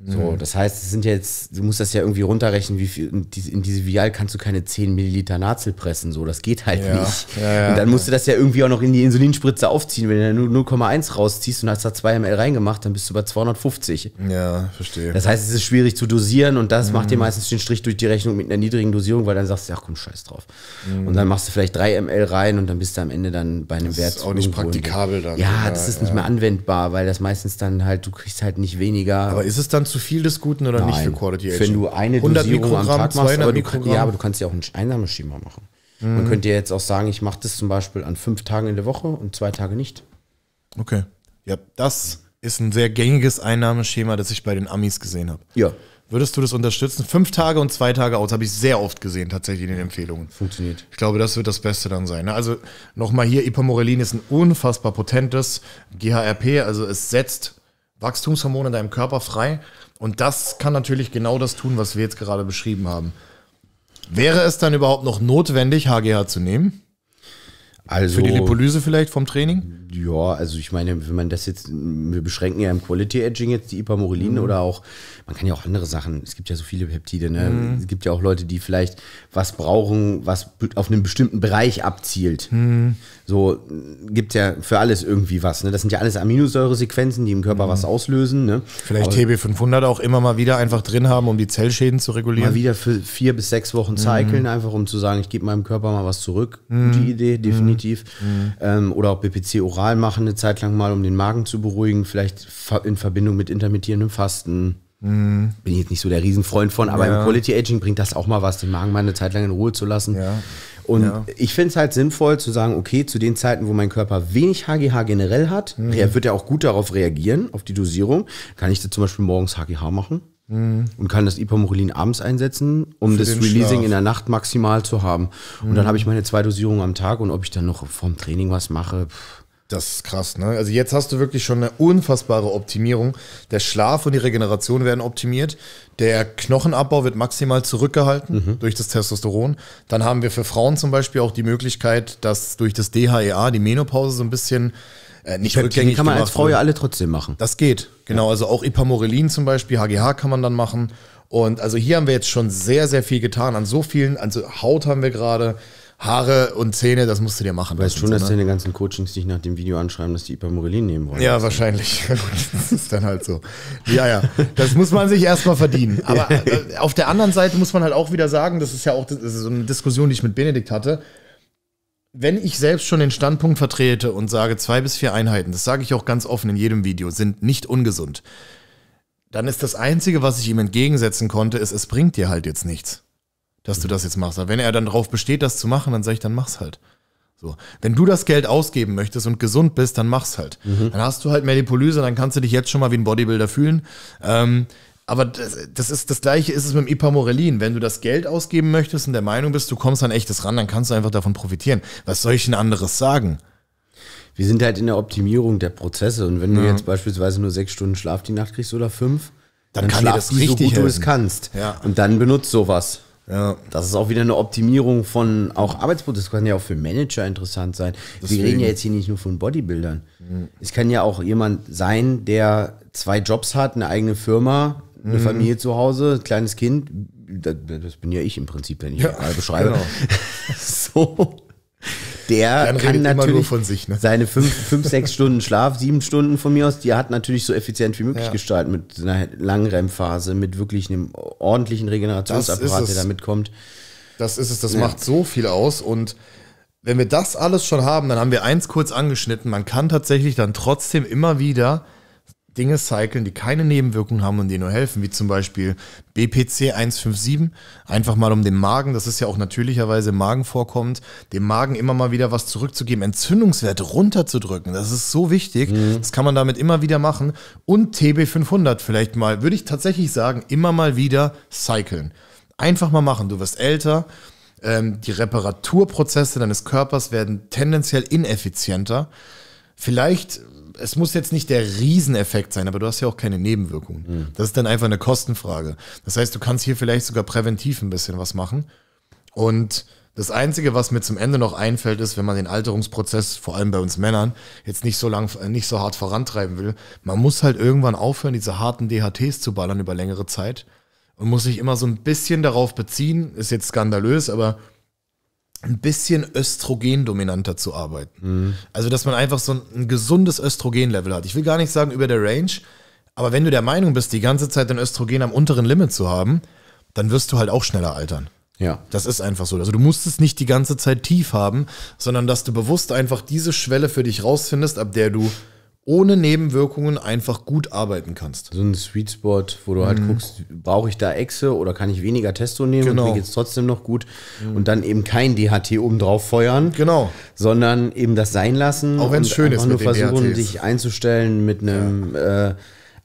so, mhm. das heißt, es sind jetzt, du musst das ja irgendwie runterrechnen, wie viel in diese, in diese Vial kannst du keine 10 Milliliter Nazel pressen, so, das geht halt ja, nicht. Ja, ja, und dann musst du das ja irgendwie auch noch in die Insulinspritze aufziehen. Wenn du nur 0,1 rausziehst und hast da 2 ml reingemacht, dann bist du bei 250. Ja, verstehe. Das heißt, es ist schwierig zu dosieren und das mhm. macht dir mhm. meistens den Strich durch die Rechnung mit einer niedrigen Dosierung, weil dann sagst du, ach komm, scheiß drauf. Mhm. Und dann machst du vielleicht 3 ml rein und dann bist du am Ende dann bei einem das Wert. Das ist auch nicht praktikabel dann. Ja, das ist nicht mehr anwendbar, weil das meistens dann halt, du kriegst halt nicht weniger. Aber ist es dann zu zu viel des Guten oder Nein. nicht für Quality Aging? Wenn du eine 100 Mikrogramm, am Tag machst, aber du, kann, ja, aber du kannst ja auch ein Einnahmeschema machen. Mhm. Man könnte ja jetzt auch sagen, ich mache das zum Beispiel an fünf Tagen in der Woche und zwei Tage nicht. Okay. Ja, das ist ein sehr gängiges Einnahmeschema, das ich bei den Amis gesehen habe. Ja. Würdest du das unterstützen? Fünf Tage und zwei Tage aus habe ich sehr oft gesehen, tatsächlich in den Empfehlungen. Funktioniert. Ich glaube, das wird das Beste dann sein. Ne? Also nochmal hier, Ipamorelin ist ein unfassbar potentes GHRP, also es setzt Wachstumshormone in deinem Körper frei. Und das kann natürlich genau das tun, was wir jetzt gerade beschrieben haben. Wäre es dann überhaupt noch notwendig, HGH zu nehmen? Also, Für die Lipolyse vielleicht vom Training? Ja, also ich meine, wenn man das jetzt, wir beschränken ja im Quality Edging jetzt die Ipamorelin mhm. oder auch, man kann ja auch andere Sachen, es gibt ja so viele Peptide, ne? Mhm. es gibt ja auch Leute, die vielleicht was brauchen, was auf einen bestimmten Bereich abzielt. Mhm. So äh, gibt ja für alles irgendwie was. Ne? Das sind ja alles Aminosäuresequenzen, die im Körper mhm. was auslösen. Ne? Vielleicht TB500 auch immer mal wieder einfach drin haben, um die Zellschäden zu regulieren. Mal wieder für vier bis sechs Wochen mhm. cyclen, mhm. einfach um zu sagen, ich gebe meinem Körper mal was zurück. Mhm. Gute Idee, mhm. definitiv. Mhm. Ähm, oder auch BPC oral machen eine Zeit lang mal, um den Magen zu beruhigen. Vielleicht in Verbindung mit intermittierendem Fasten. Bin ich jetzt nicht so der Riesenfreund von, aber ja. im Quality Aging bringt das auch mal was, den Magen mal eine Zeit lang in Ruhe zu lassen. Ja. Und ja. ich finde es halt sinnvoll zu sagen, okay, zu den Zeiten, wo mein Körper wenig HGH generell hat, mhm. er wird ja auch gut darauf reagieren, auf die Dosierung, kann ich da zum Beispiel morgens HGH machen mhm. und kann das Ipamorelin abends einsetzen, um Für das Releasing Schlaf. in der Nacht maximal zu haben. Mhm. Und dann mhm. habe ich meine zwei Dosierungen am Tag und ob ich dann noch vorm Training was mache, pff, das ist krass, ne? Also jetzt hast du wirklich schon eine unfassbare Optimierung. Der Schlaf und die Regeneration werden optimiert. Der Knochenabbau wird maximal zurückgehalten mhm. durch das Testosteron. Dann haben wir für Frauen zum Beispiel auch die Möglichkeit, dass durch das DHEA die Menopause so ein bisschen äh, nicht Fertin rückgängig kann man als Frau ja alle trotzdem machen. Das geht, genau. Also auch Ipamorelin zum Beispiel, HGH kann man dann machen. Und also hier haben wir jetzt schon sehr, sehr viel getan. An so vielen, also Haut haben wir gerade, Haare und Zähne, das musst du dir machen. Weißt du schon, dass ne? deine ganzen Coachings dich nach dem Video anschreiben, dass die Ipamurelin nehmen wollen. Ja, wahrscheinlich. das ist dann halt so. Ja, ja. Das muss man sich erstmal verdienen. Aber äh, auf der anderen Seite muss man halt auch wieder sagen, das ist ja auch ist so eine Diskussion, die ich mit Benedikt hatte. Wenn ich selbst schon den Standpunkt vertrete und sage, zwei bis vier Einheiten, das sage ich auch ganz offen in jedem Video, sind nicht ungesund, dann ist das Einzige, was ich ihm entgegensetzen konnte, ist, es bringt dir halt jetzt nichts dass du das jetzt machst. Aber wenn er dann darauf besteht, das zu machen, dann sage ich, dann mach's halt. So. Wenn du das Geld ausgeben möchtest und gesund bist, dann mach's halt. Mhm. Dann hast du halt Medipolyse, dann kannst du dich jetzt schon mal wie ein Bodybuilder fühlen. Ähm, aber das, das, ist das gleiche ist es mit dem Ipamorelin. Wenn du das Geld ausgeben möchtest und der Meinung bist, du kommst an echtes ran, dann kannst du einfach davon profitieren. Was soll ich denn anderes sagen? Wir sind halt in der Optimierung der Prozesse und wenn ja. du jetzt beispielsweise nur sechs Stunden Schlaf die Nacht kriegst oder fünf, dann, dann kann dir das richtig so gut helfen. du es kannst. Ja. Und dann benutzt sowas. Ja. Das ist auch wieder eine Optimierung von auch Arbeitsprozess. Das kann ja auch für Manager interessant sein. Deswegen. Wir reden ja jetzt hier nicht nur von Bodybuildern. Mhm. Es kann ja auch jemand sein, der zwei Jobs hat, eine eigene Firma, eine mhm. Familie zu Hause, ein kleines Kind. Das, das, bin ja ich im Prinzip, wenn ich ja, beschreibe. Genau. so der Jan kann natürlich sich, ne? seine fünf, fünf, sechs Stunden Schlaf, sieben Stunden von mir aus, die hat natürlich so effizient wie möglich ja. gestaltet mit einer langen REM-Phase, mit wirklich einem ordentlichen Regenerationsapparat, der damit kommt. Das ist es, das ja. macht so viel aus und wenn wir das alles schon haben, dann haben wir eins kurz angeschnitten, man kann tatsächlich dann trotzdem immer wieder Dinge cyclen, die keine Nebenwirkungen haben und die nur helfen, wie zum Beispiel BPC 157, einfach mal um dem Magen, das ist ja auch natürlicherweise im Magen vorkommt, dem Magen immer mal wieder was zurückzugeben, Entzündungswerte runterzudrücken, das ist so wichtig, mhm. das kann man damit immer wieder machen und TB 500 vielleicht mal, würde ich tatsächlich sagen, immer mal wieder cyclen. Einfach mal machen, du wirst älter, ähm, die Reparaturprozesse deines Körpers werden tendenziell ineffizienter, vielleicht es muss jetzt nicht der Rieseneffekt sein, aber du hast ja auch keine Nebenwirkungen. Mhm. Das ist dann einfach eine Kostenfrage. Das heißt, du kannst hier vielleicht sogar präventiv ein bisschen was machen. Und das Einzige, was mir zum Ende noch einfällt, ist, wenn man den Alterungsprozess, vor allem bei uns Männern, jetzt nicht so lang, nicht so hart vorantreiben will, man muss halt irgendwann aufhören, diese harten DHTs zu ballern über längere Zeit und muss sich immer so ein bisschen darauf beziehen. Ist jetzt skandalös, aber ein bisschen östrogendominanter zu arbeiten. Mhm. Also, dass man einfach so ein, ein gesundes Östrogenlevel hat. Ich will gar nicht sagen über der Range, aber wenn du der Meinung bist, die ganze Zeit dein Östrogen am unteren Limit zu haben, dann wirst du halt auch schneller altern. Ja. Das ist einfach so. Also du musst es nicht die ganze Zeit tief haben, sondern dass du bewusst einfach diese Schwelle für dich rausfindest, ab der du ohne Nebenwirkungen einfach gut arbeiten kannst. So ein Sweet Spot, wo du halt mhm. guckst, brauche ich da Echse oder kann ich weniger Testo nehmen genau. und mir es trotzdem noch gut mhm. und dann eben kein DHT obendrauf feuern, genau. sondern eben das sein lassen. Auch wenn es schön ist. Nur versuchen, sich einzustellen mit einem ja. äh,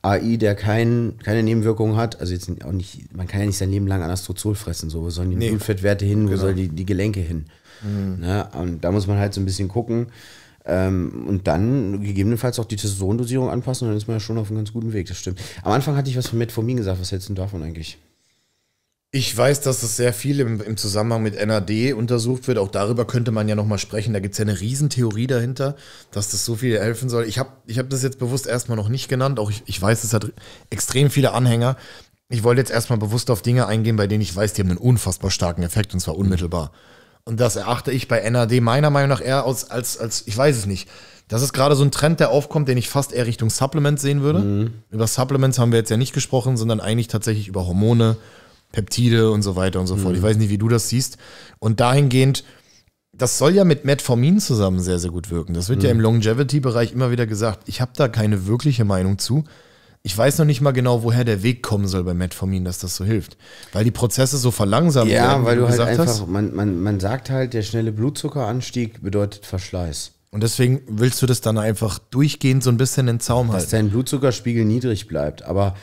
AI, der kein, keine Nebenwirkungen hat. Also jetzt auch nicht, man kann ja nicht sein Leben lang Anastrozol fressen, so. Wo sollen die nee. Blutfettwerte hin, wo genau. sollen die, die Gelenke hin? Mhm. Na, ne? und da muss man halt so ein bisschen gucken. Ähm, und dann gegebenenfalls auch die Testosterondosierung anpassen, dann ist man ja schon auf einem ganz guten Weg, das stimmt. Am Anfang hatte ich was von Metformin gesagt, was hältst du davon eigentlich? Ich weiß, dass das sehr viel im, im, Zusammenhang mit NAD untersucht wird. Auch darüber könnte man ja nochmal sprechen. Da gibt es ja eine Riesentheorie dahinter, dass das so viel helfen soll. Ich habe ich hab das jetzt bewusst erstmal noch nicht genannt. Auch ich, ich weiß, es hat extrem viele Anhänger. Ich wollte jetzt erstmal bewusst auf Dinge eingehen, bei denen ich weiß, die haben einen unfassbar starken Effekt und zwar unmittelbar. Mhm und das erachte ich bei NAD meiner Meinung nach eher als, als, als ich weiß es nicht. Das ist gerade so ein Trend, der aufkommt, den ich fast eher Richtung Supplements sehen würde. Mhm. Über Supplements haben wir jetzt ja nicht gesprochen, sondern eigentlich tatsächlich über Hormone, Peptide und so weiter und so fort. Mhm. Ich weiß nicht, wie du das siehst. Und dahingehend, das soll ja mit Metformin zusammen sehr, sehr gut wirken. Das wird mhm. ja im Longevity-Bereich immer wieder gesagt. Ich habe da keine wirkliche Meinung zu ich weiß noch nicht mal genau, woher der Weg kommen soll bei Metformin, dass das so hilft. Weil die Prozesse so verlangsamen ja, werden. Ja, weil du, du halt einfach, hast. Man, man, man sagt halt, der schnelle Blutzuckeranstieg bedeutet Verschleiß. Und deswegen willst du das dann einfach durchgehend so ein bisschen in den Zaum halten. Dass dein Blutzuckerspiegel niedrig bleibt. Aber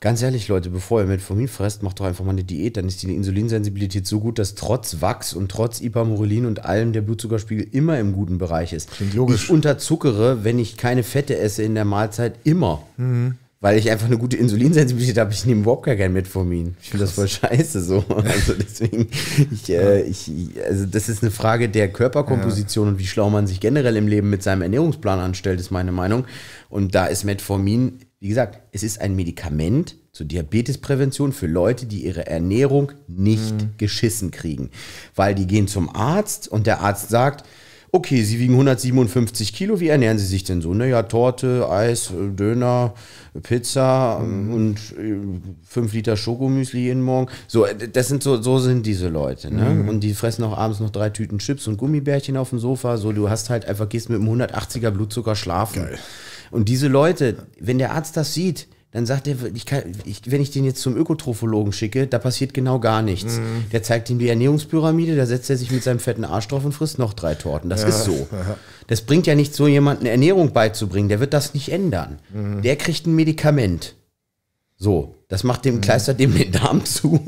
ganz ehrlich, Leute, bevor ihr Metformin fresst, macht doch einfach mal eine Diät. Dann ist die Insulinsensibilität so gut, dass trotz Wachs und trotz Ipamorelin und allem der Blutzuckerspiegel immer im guten Bereich ist. Klingt logisch. Ich unterzuckere, wenn ich keine Fette esse in der Mahlzeit, immer. Mhm weil ich einfach eine gute Insulinsensibilität habe, ich nehme überhaupt gar kein Metformin. Ich finde das voll scheiße so. Also deswegen, ich, äh, ich, also das ist eine Frage der Körperkomposition ja. und wie schlau man sich generell im Leben mit seinem Ernährungsplan anstellt, ist meine Meinung. Und da ist Metformin, wie gesagt, es ist ein Medikament zur Diabetesprävention für Leute, die ihre Ernährung nicht mhm. geschissen kriegen. Weil die gehen zum Arzt und der Arzt sagt, okay, Sie wiegen 157 Kilo, wie ernähren Sie sich denn so? Ne? Ja, Torte, Eis, äh, Döner, Pizza mhm. und 5 äh, Liter Schokomüsli jeden Morgen. So, äh, das sind so, so sind diese Leute. Ne? Mhm. Und die fressen auch abends noch drei Tüten Chips und Gummibärchen auf dem Sofa. So, du hast halt einfach, gehst mit einem 180er Blutzucker schlafen. Geil. Und diese Leute, wenn der Arzt das sieht, dann sagt er, ich kann, ich, wenn ich den jetzt zum Ökotrophologen schicke, da passiert genau gar nichts. Mhm. Der zeigt ihm die Ernährungspyramide, da setzt er sich mit seinem fetten Arsch drauf und frisst noch drei Torten. Das ja. ist so. Das bringt ja nicht so, jemanden Ernährung beizubringen. Der wird das nicht ändern. Mhm. Der kriegt ein Medikament. So, das macht dem Kleister dem den Darm zu.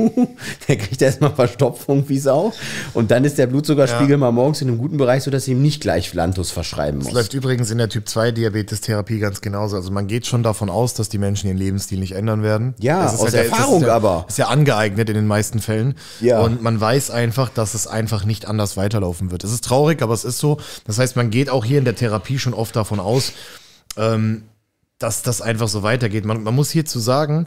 der kriegt erstmal Verstopfung wie Sau. Und dann ist der Blutzuckerspiegel ja. mal morgens in einem guten Bereich, sodass sie ihm nicht gleich Flantus verschreiben muss. Das läuft übrigens in der Typ 2 Diabetes-Therapie ganz genauso. Also man geht schon davon aus, dass die Menschen ihren Lebensstil nicht ändern werden. Ja, aus halt, Erfahrung ist ja, aber. Ist ja angeeignet in den meisten Fällen. Ja. Und man weiß einfach, dass es einfach nicht anders weiterlaufen wird. Es ist traurig, aber es ist so. Das heißt, man geht auch hier in der Therapie schon oft davon aus, ähm, dass das einfach so weitergeht. Man, man muss hierzu sagen,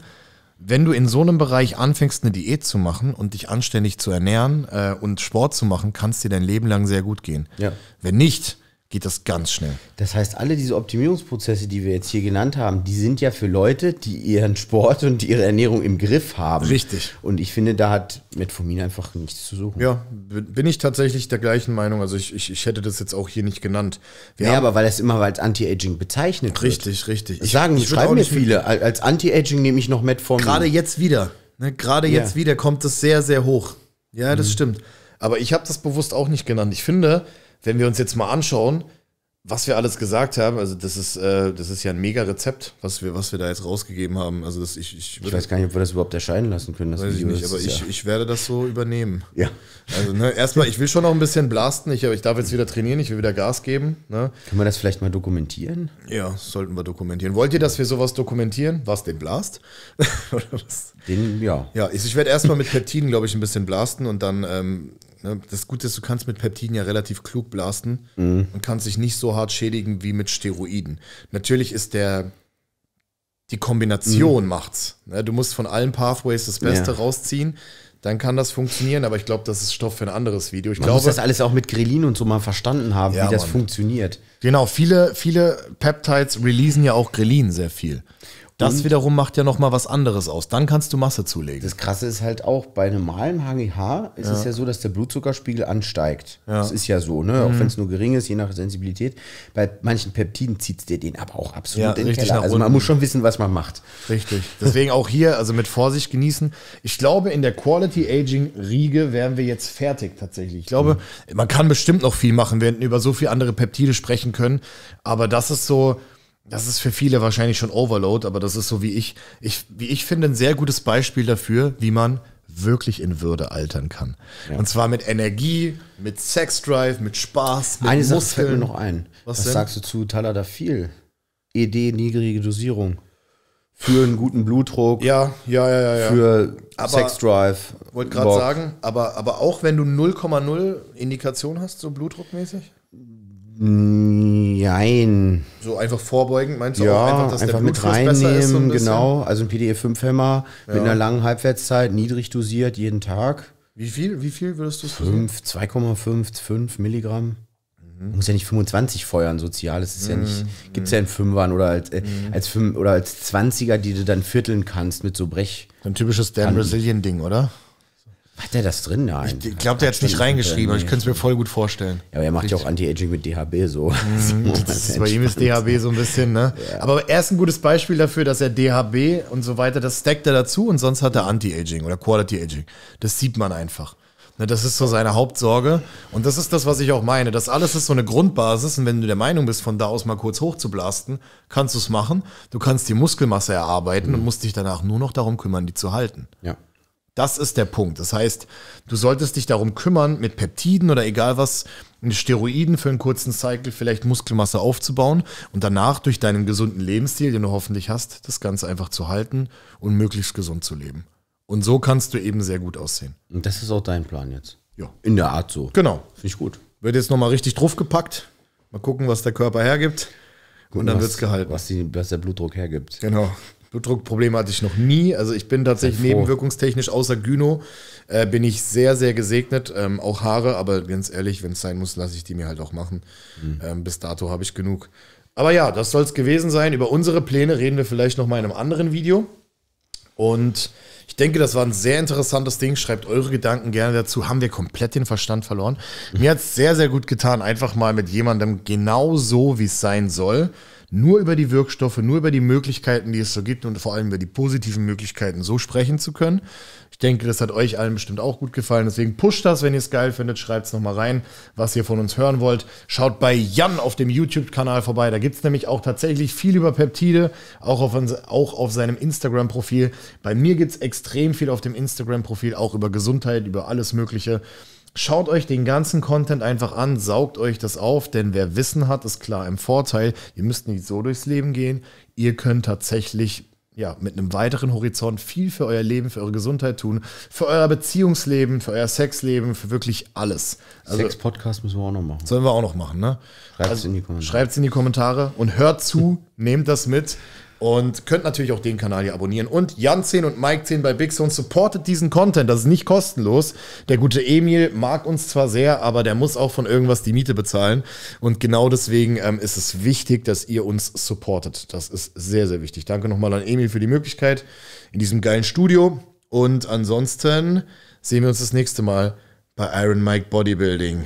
wenn du in so einem Bereich anfängst, eine Diät zu machen und dich anständig zu ernähren äh, und Sport zu machen, kann es dir dein Leben lang sehr gut gehen. Ja. Wenn nicht, geht das ganz schnell. Das heißt, alle diese Optimierungsprozesse, die wir jetzt hier genannt haben, die sind ja für Leute, die ihren Sport und ihre Ernährung im Griff haben. Richtig. Und ich finde, da hat Metformin einfach nichts zu suchen. Ja, bin ich tatsächlich der gleichen Meinung. Also ich, ich, ich hätte das jetzt auch hier nicht genannt. Wir ja, aber weil das immer als Anti-Aging bezeichnet richtig, wird. Richtig, richtig. Sagen, ich schreiben mir viele. Als Anti-Aging nehme ich noch Metformin. Gerade jetzt wieder. Ne? Gerade jetzt ja. wieder kommt es sehr, sehr hoch. Ja, das mhm. stimmt. Aber ich habe das bewusst auch nicht genannt. Ich finde, wenn wir uns jetzt mal anschauen, was wir alles gesagt haben, also das ist, äh, das ist ja ein mega Rezept, was wir, was wir da jetzt rausgegeben haben. Also das, ich, ich, ich weiß gar nicht, ob wir das überhaupt erscheinen lassen können. Das weiß Video, ich nicht, aber ich, ja. ich werde das so übernehmen. Ja. Also ne, erstmal, ich will schon noch ein bisschen blasten. Ich, ich darf jetzt wieder trainieren, ich will wieder Gas geben. Ne? Können wir das vielleicht mal dokumentieren? Ja, sollten wir dokumentieren. Wollt ihr, dass wir sowas dokumentieren? Was, den Blast? Oder was? Den, ja. Ja, ich, ich werde erstmal mit Peptiden, glaube ich, ein bisschen blasten und dann ähm, Ne? Das Gute ist, du kannst mit Peptiden ja relativ klug blasten mhm. und kannst dich nicht so hart schädigen wie mit Steroiden. Natürlich ist der, die Kombination mhm. macht's. Ne? Du musst von allen Pathways das Beste ja. rausziehen dann kann das funktionieren. Aber ich glaube, das ist Stoff für ein anderes Video. Ich Man glaube, muss das alles auch mit Grelin und so mal verstanden haben, ja, wie das Mann. funktioniert. Genau, viele, viele Peptides releasen ja auch Grelin sehr viel. Das und wiederum macht ja nochmal was anderes aus. Dann kannst du Masse zulegen. Das Krasse ist halt auch, bei normalem HGH ist ja. es ja so, dass der Blutzuckerspiegel ansteigt. Ja. Das ist ja so, ne? auch mhm. wenn es nur gering ist, je nach Sensibilität. Bei manchen Peptiden zieht dir den aber auch absolut ja, in den Keller. Also man muss schon wissen, was man macht. Richtig. Deswegen auch hier, also mit Vorsicht genießen. Ich glaube, in der Quality Aging Riege wären wir jetzt fertig tatsächlich. Ich glaube, mhm. man kann bestimmt noch viel machen. Wir hätten über so viele andere Peptide sprechen können. Aber das ist so das ist für viele wahrscheinlich schon Overload, aber das ist so wie ich, ich wie ich finde, ein sehr gutes Beispiel dafür, wie man wirklich in Würde altern kann. Ja. Und zwar mit Energie, mit Sexdrive, mit Spaß, mit Eine Muskeln. Sache fällt mir noch ein. Was, Was sagst du zu Taladafil? ED, niedrige Dosierung. Für einen guten Blutdruck. Ja, ja, ja, ja. Für aber, Sexdrive. Wollte gerade sagen, aber, aber auch wenn du 0,0 Indikation hast, so blutdruckmäßig? Nein. So einfach vorbeugend, meinst du ja, auch einfach, dass einfach der mit reinnehmen, genau. Also ein pde 5 hämmer ja. mit einer langen Halbwertszeit, niedrig dosiert, jeden Tag. Wie viel, wie viel würdest du sagen? 2,5, 5 Milligramm. Mhm. Man muss ja nicht 25 feuern, sozial. Das ist mhm. ja nicht, mhm. gibt es ja in Fünfern oder als, äh, mhm. als Fünf oder als Zwanziger, die du dann vierteln kannst mit so Brech. So Ein typisches Dan Resilient-Ding, oder? Hat er das drin? Nein. Ich glaube, der hat es nicht reingeschrieben, aber ich könnte es mir voll gut vorstellen. Ja, aber er macht ja auch Anti-Aging mit DHB so. Mhm, so ist, bei ihm ist DHB so ein bisschen, ne? Ja. Aber er ist ein gutes Beispiel dafür, dass er DHB und so weiter, das stackt er dazu und sonst hat er Anti-Aging oder Quality-Aging. Das sieht man einfach. Ne, das ist so seine Hauptsorge. Und das ist das, was ich auch meine. Das alles ist so eine Grundbasis. Und wenn du der Meinung bist, von da aus mal kurz hochzublasten, kannst du es machen. Du kannst die Muskelmasse erarbeiten mhm. und musst dich danach nur noch darum kümmern, die zu halten. Ja. Das ist der Punkt. Das heißt, du solltest dich darum kümmern, mit Peptiden oder egal was, Steroiden für einen kurzen Cycle vielleicht Muskelmasse aufzubauen und danach durch deinen gesunden Lebensstil, den du hoffentlich hast, das Ganze einfach zu halten und möglichst gesund zu leben. Und so kannst du eben sehr gut aussehen. Und das ist auch dein Plan jetzt. Ja. In der Art so. Genau. Finde ich gut. Wird jetzt nochmal richtig draufgepackt. Mal gucken, was der Körper hergibt. und dann wird es gehalten. Was, die, was der Blutdruck hergibt. Genau. Blutdruckprobleme hatte ich noch nie. Also ich bin tatsächlich nebenwirkungstechnisch, außer Gyno, äh, bin ich sehr, sehr gesegnet. Ähm, auch Haare, aber ganz ehrlich, wenn es sein muss, lasse ich die mir halt auch machen. Mhm. Ähm, bis dato habe ich genug. Aber ja, das soll es gewesen sein. Über unsere Pläne reden wir vielleicht nochmal in einem anderen Video. Und ich denke, das war ein sehr interessantes Ding. Schreibt eure Gedanken gerne dazu. Haben wir komplett den Verstand verloren? Mhm. Mir hat es sehr, sehr gut getan, einfach mal mit jemandem genau so, wie es sein soll, nur über die Wirkstoffe, nur über die Möglichkeiten, die es so gibt und vor allem über die positiven Möglichkeiten so sprechen zu können. Ich denke, das hat euch allen bestimmt auch gut gefallen. Deswegen pusht das, wenn ihr es geil findet, schreibt es nochmal rein, was ihr von uns hören wollt. Schaut bei Jan auf dem YouTube-Kanal vorbei. Da gibt es nämlich auch tatsächlich viel über Peptide, auch auf, auch auf seinem Instagram-Profil. Bei mir gibt es extrem viel auf dem Instagram-Profil, auch über Gesundheit, über alles Mögliche. Schaut euch den ganzen Content einfach an, saugt euch das auf, denn wer Wissen hat, ist klar im Vorteil. Ihr müsst nicht so durchs Leben gehen. Ihr könnt tatsächlich ja, mit einem weiteren Horizont viel für euer Leben, für eure Gesundheit tun, für euer Beziehungsleben, für euer Sexleben, für wirklich alles. Also, Sex-Podcast müssen wir auch noch machen. Sollen wir auch noch machen, ne? Schreibt es also, in die Kommentare. Schreibt es in die Kommentare und hört zu, nehmt das mit. Und könnt natürlich auch den Kanal hier abonnieren. Und Jan10 und Mike10 bei Big Zone supportet diesen Content. Das ist nicht kostenlos. Der gute Emil mag uns zwar sehr, aber der muss auch von irgendwas die Miete bezahlen. Und genau deswegen ähm, ist es wichtig, dass ihr uns supportet. Das ist sehr, sehr wichtig. Danke nochmal an Emil für die Möglichkeit in diesem geilen Studio. Und ansonsten sehen wir uns das nächste Mal bei Iron Mike Bodybuilding.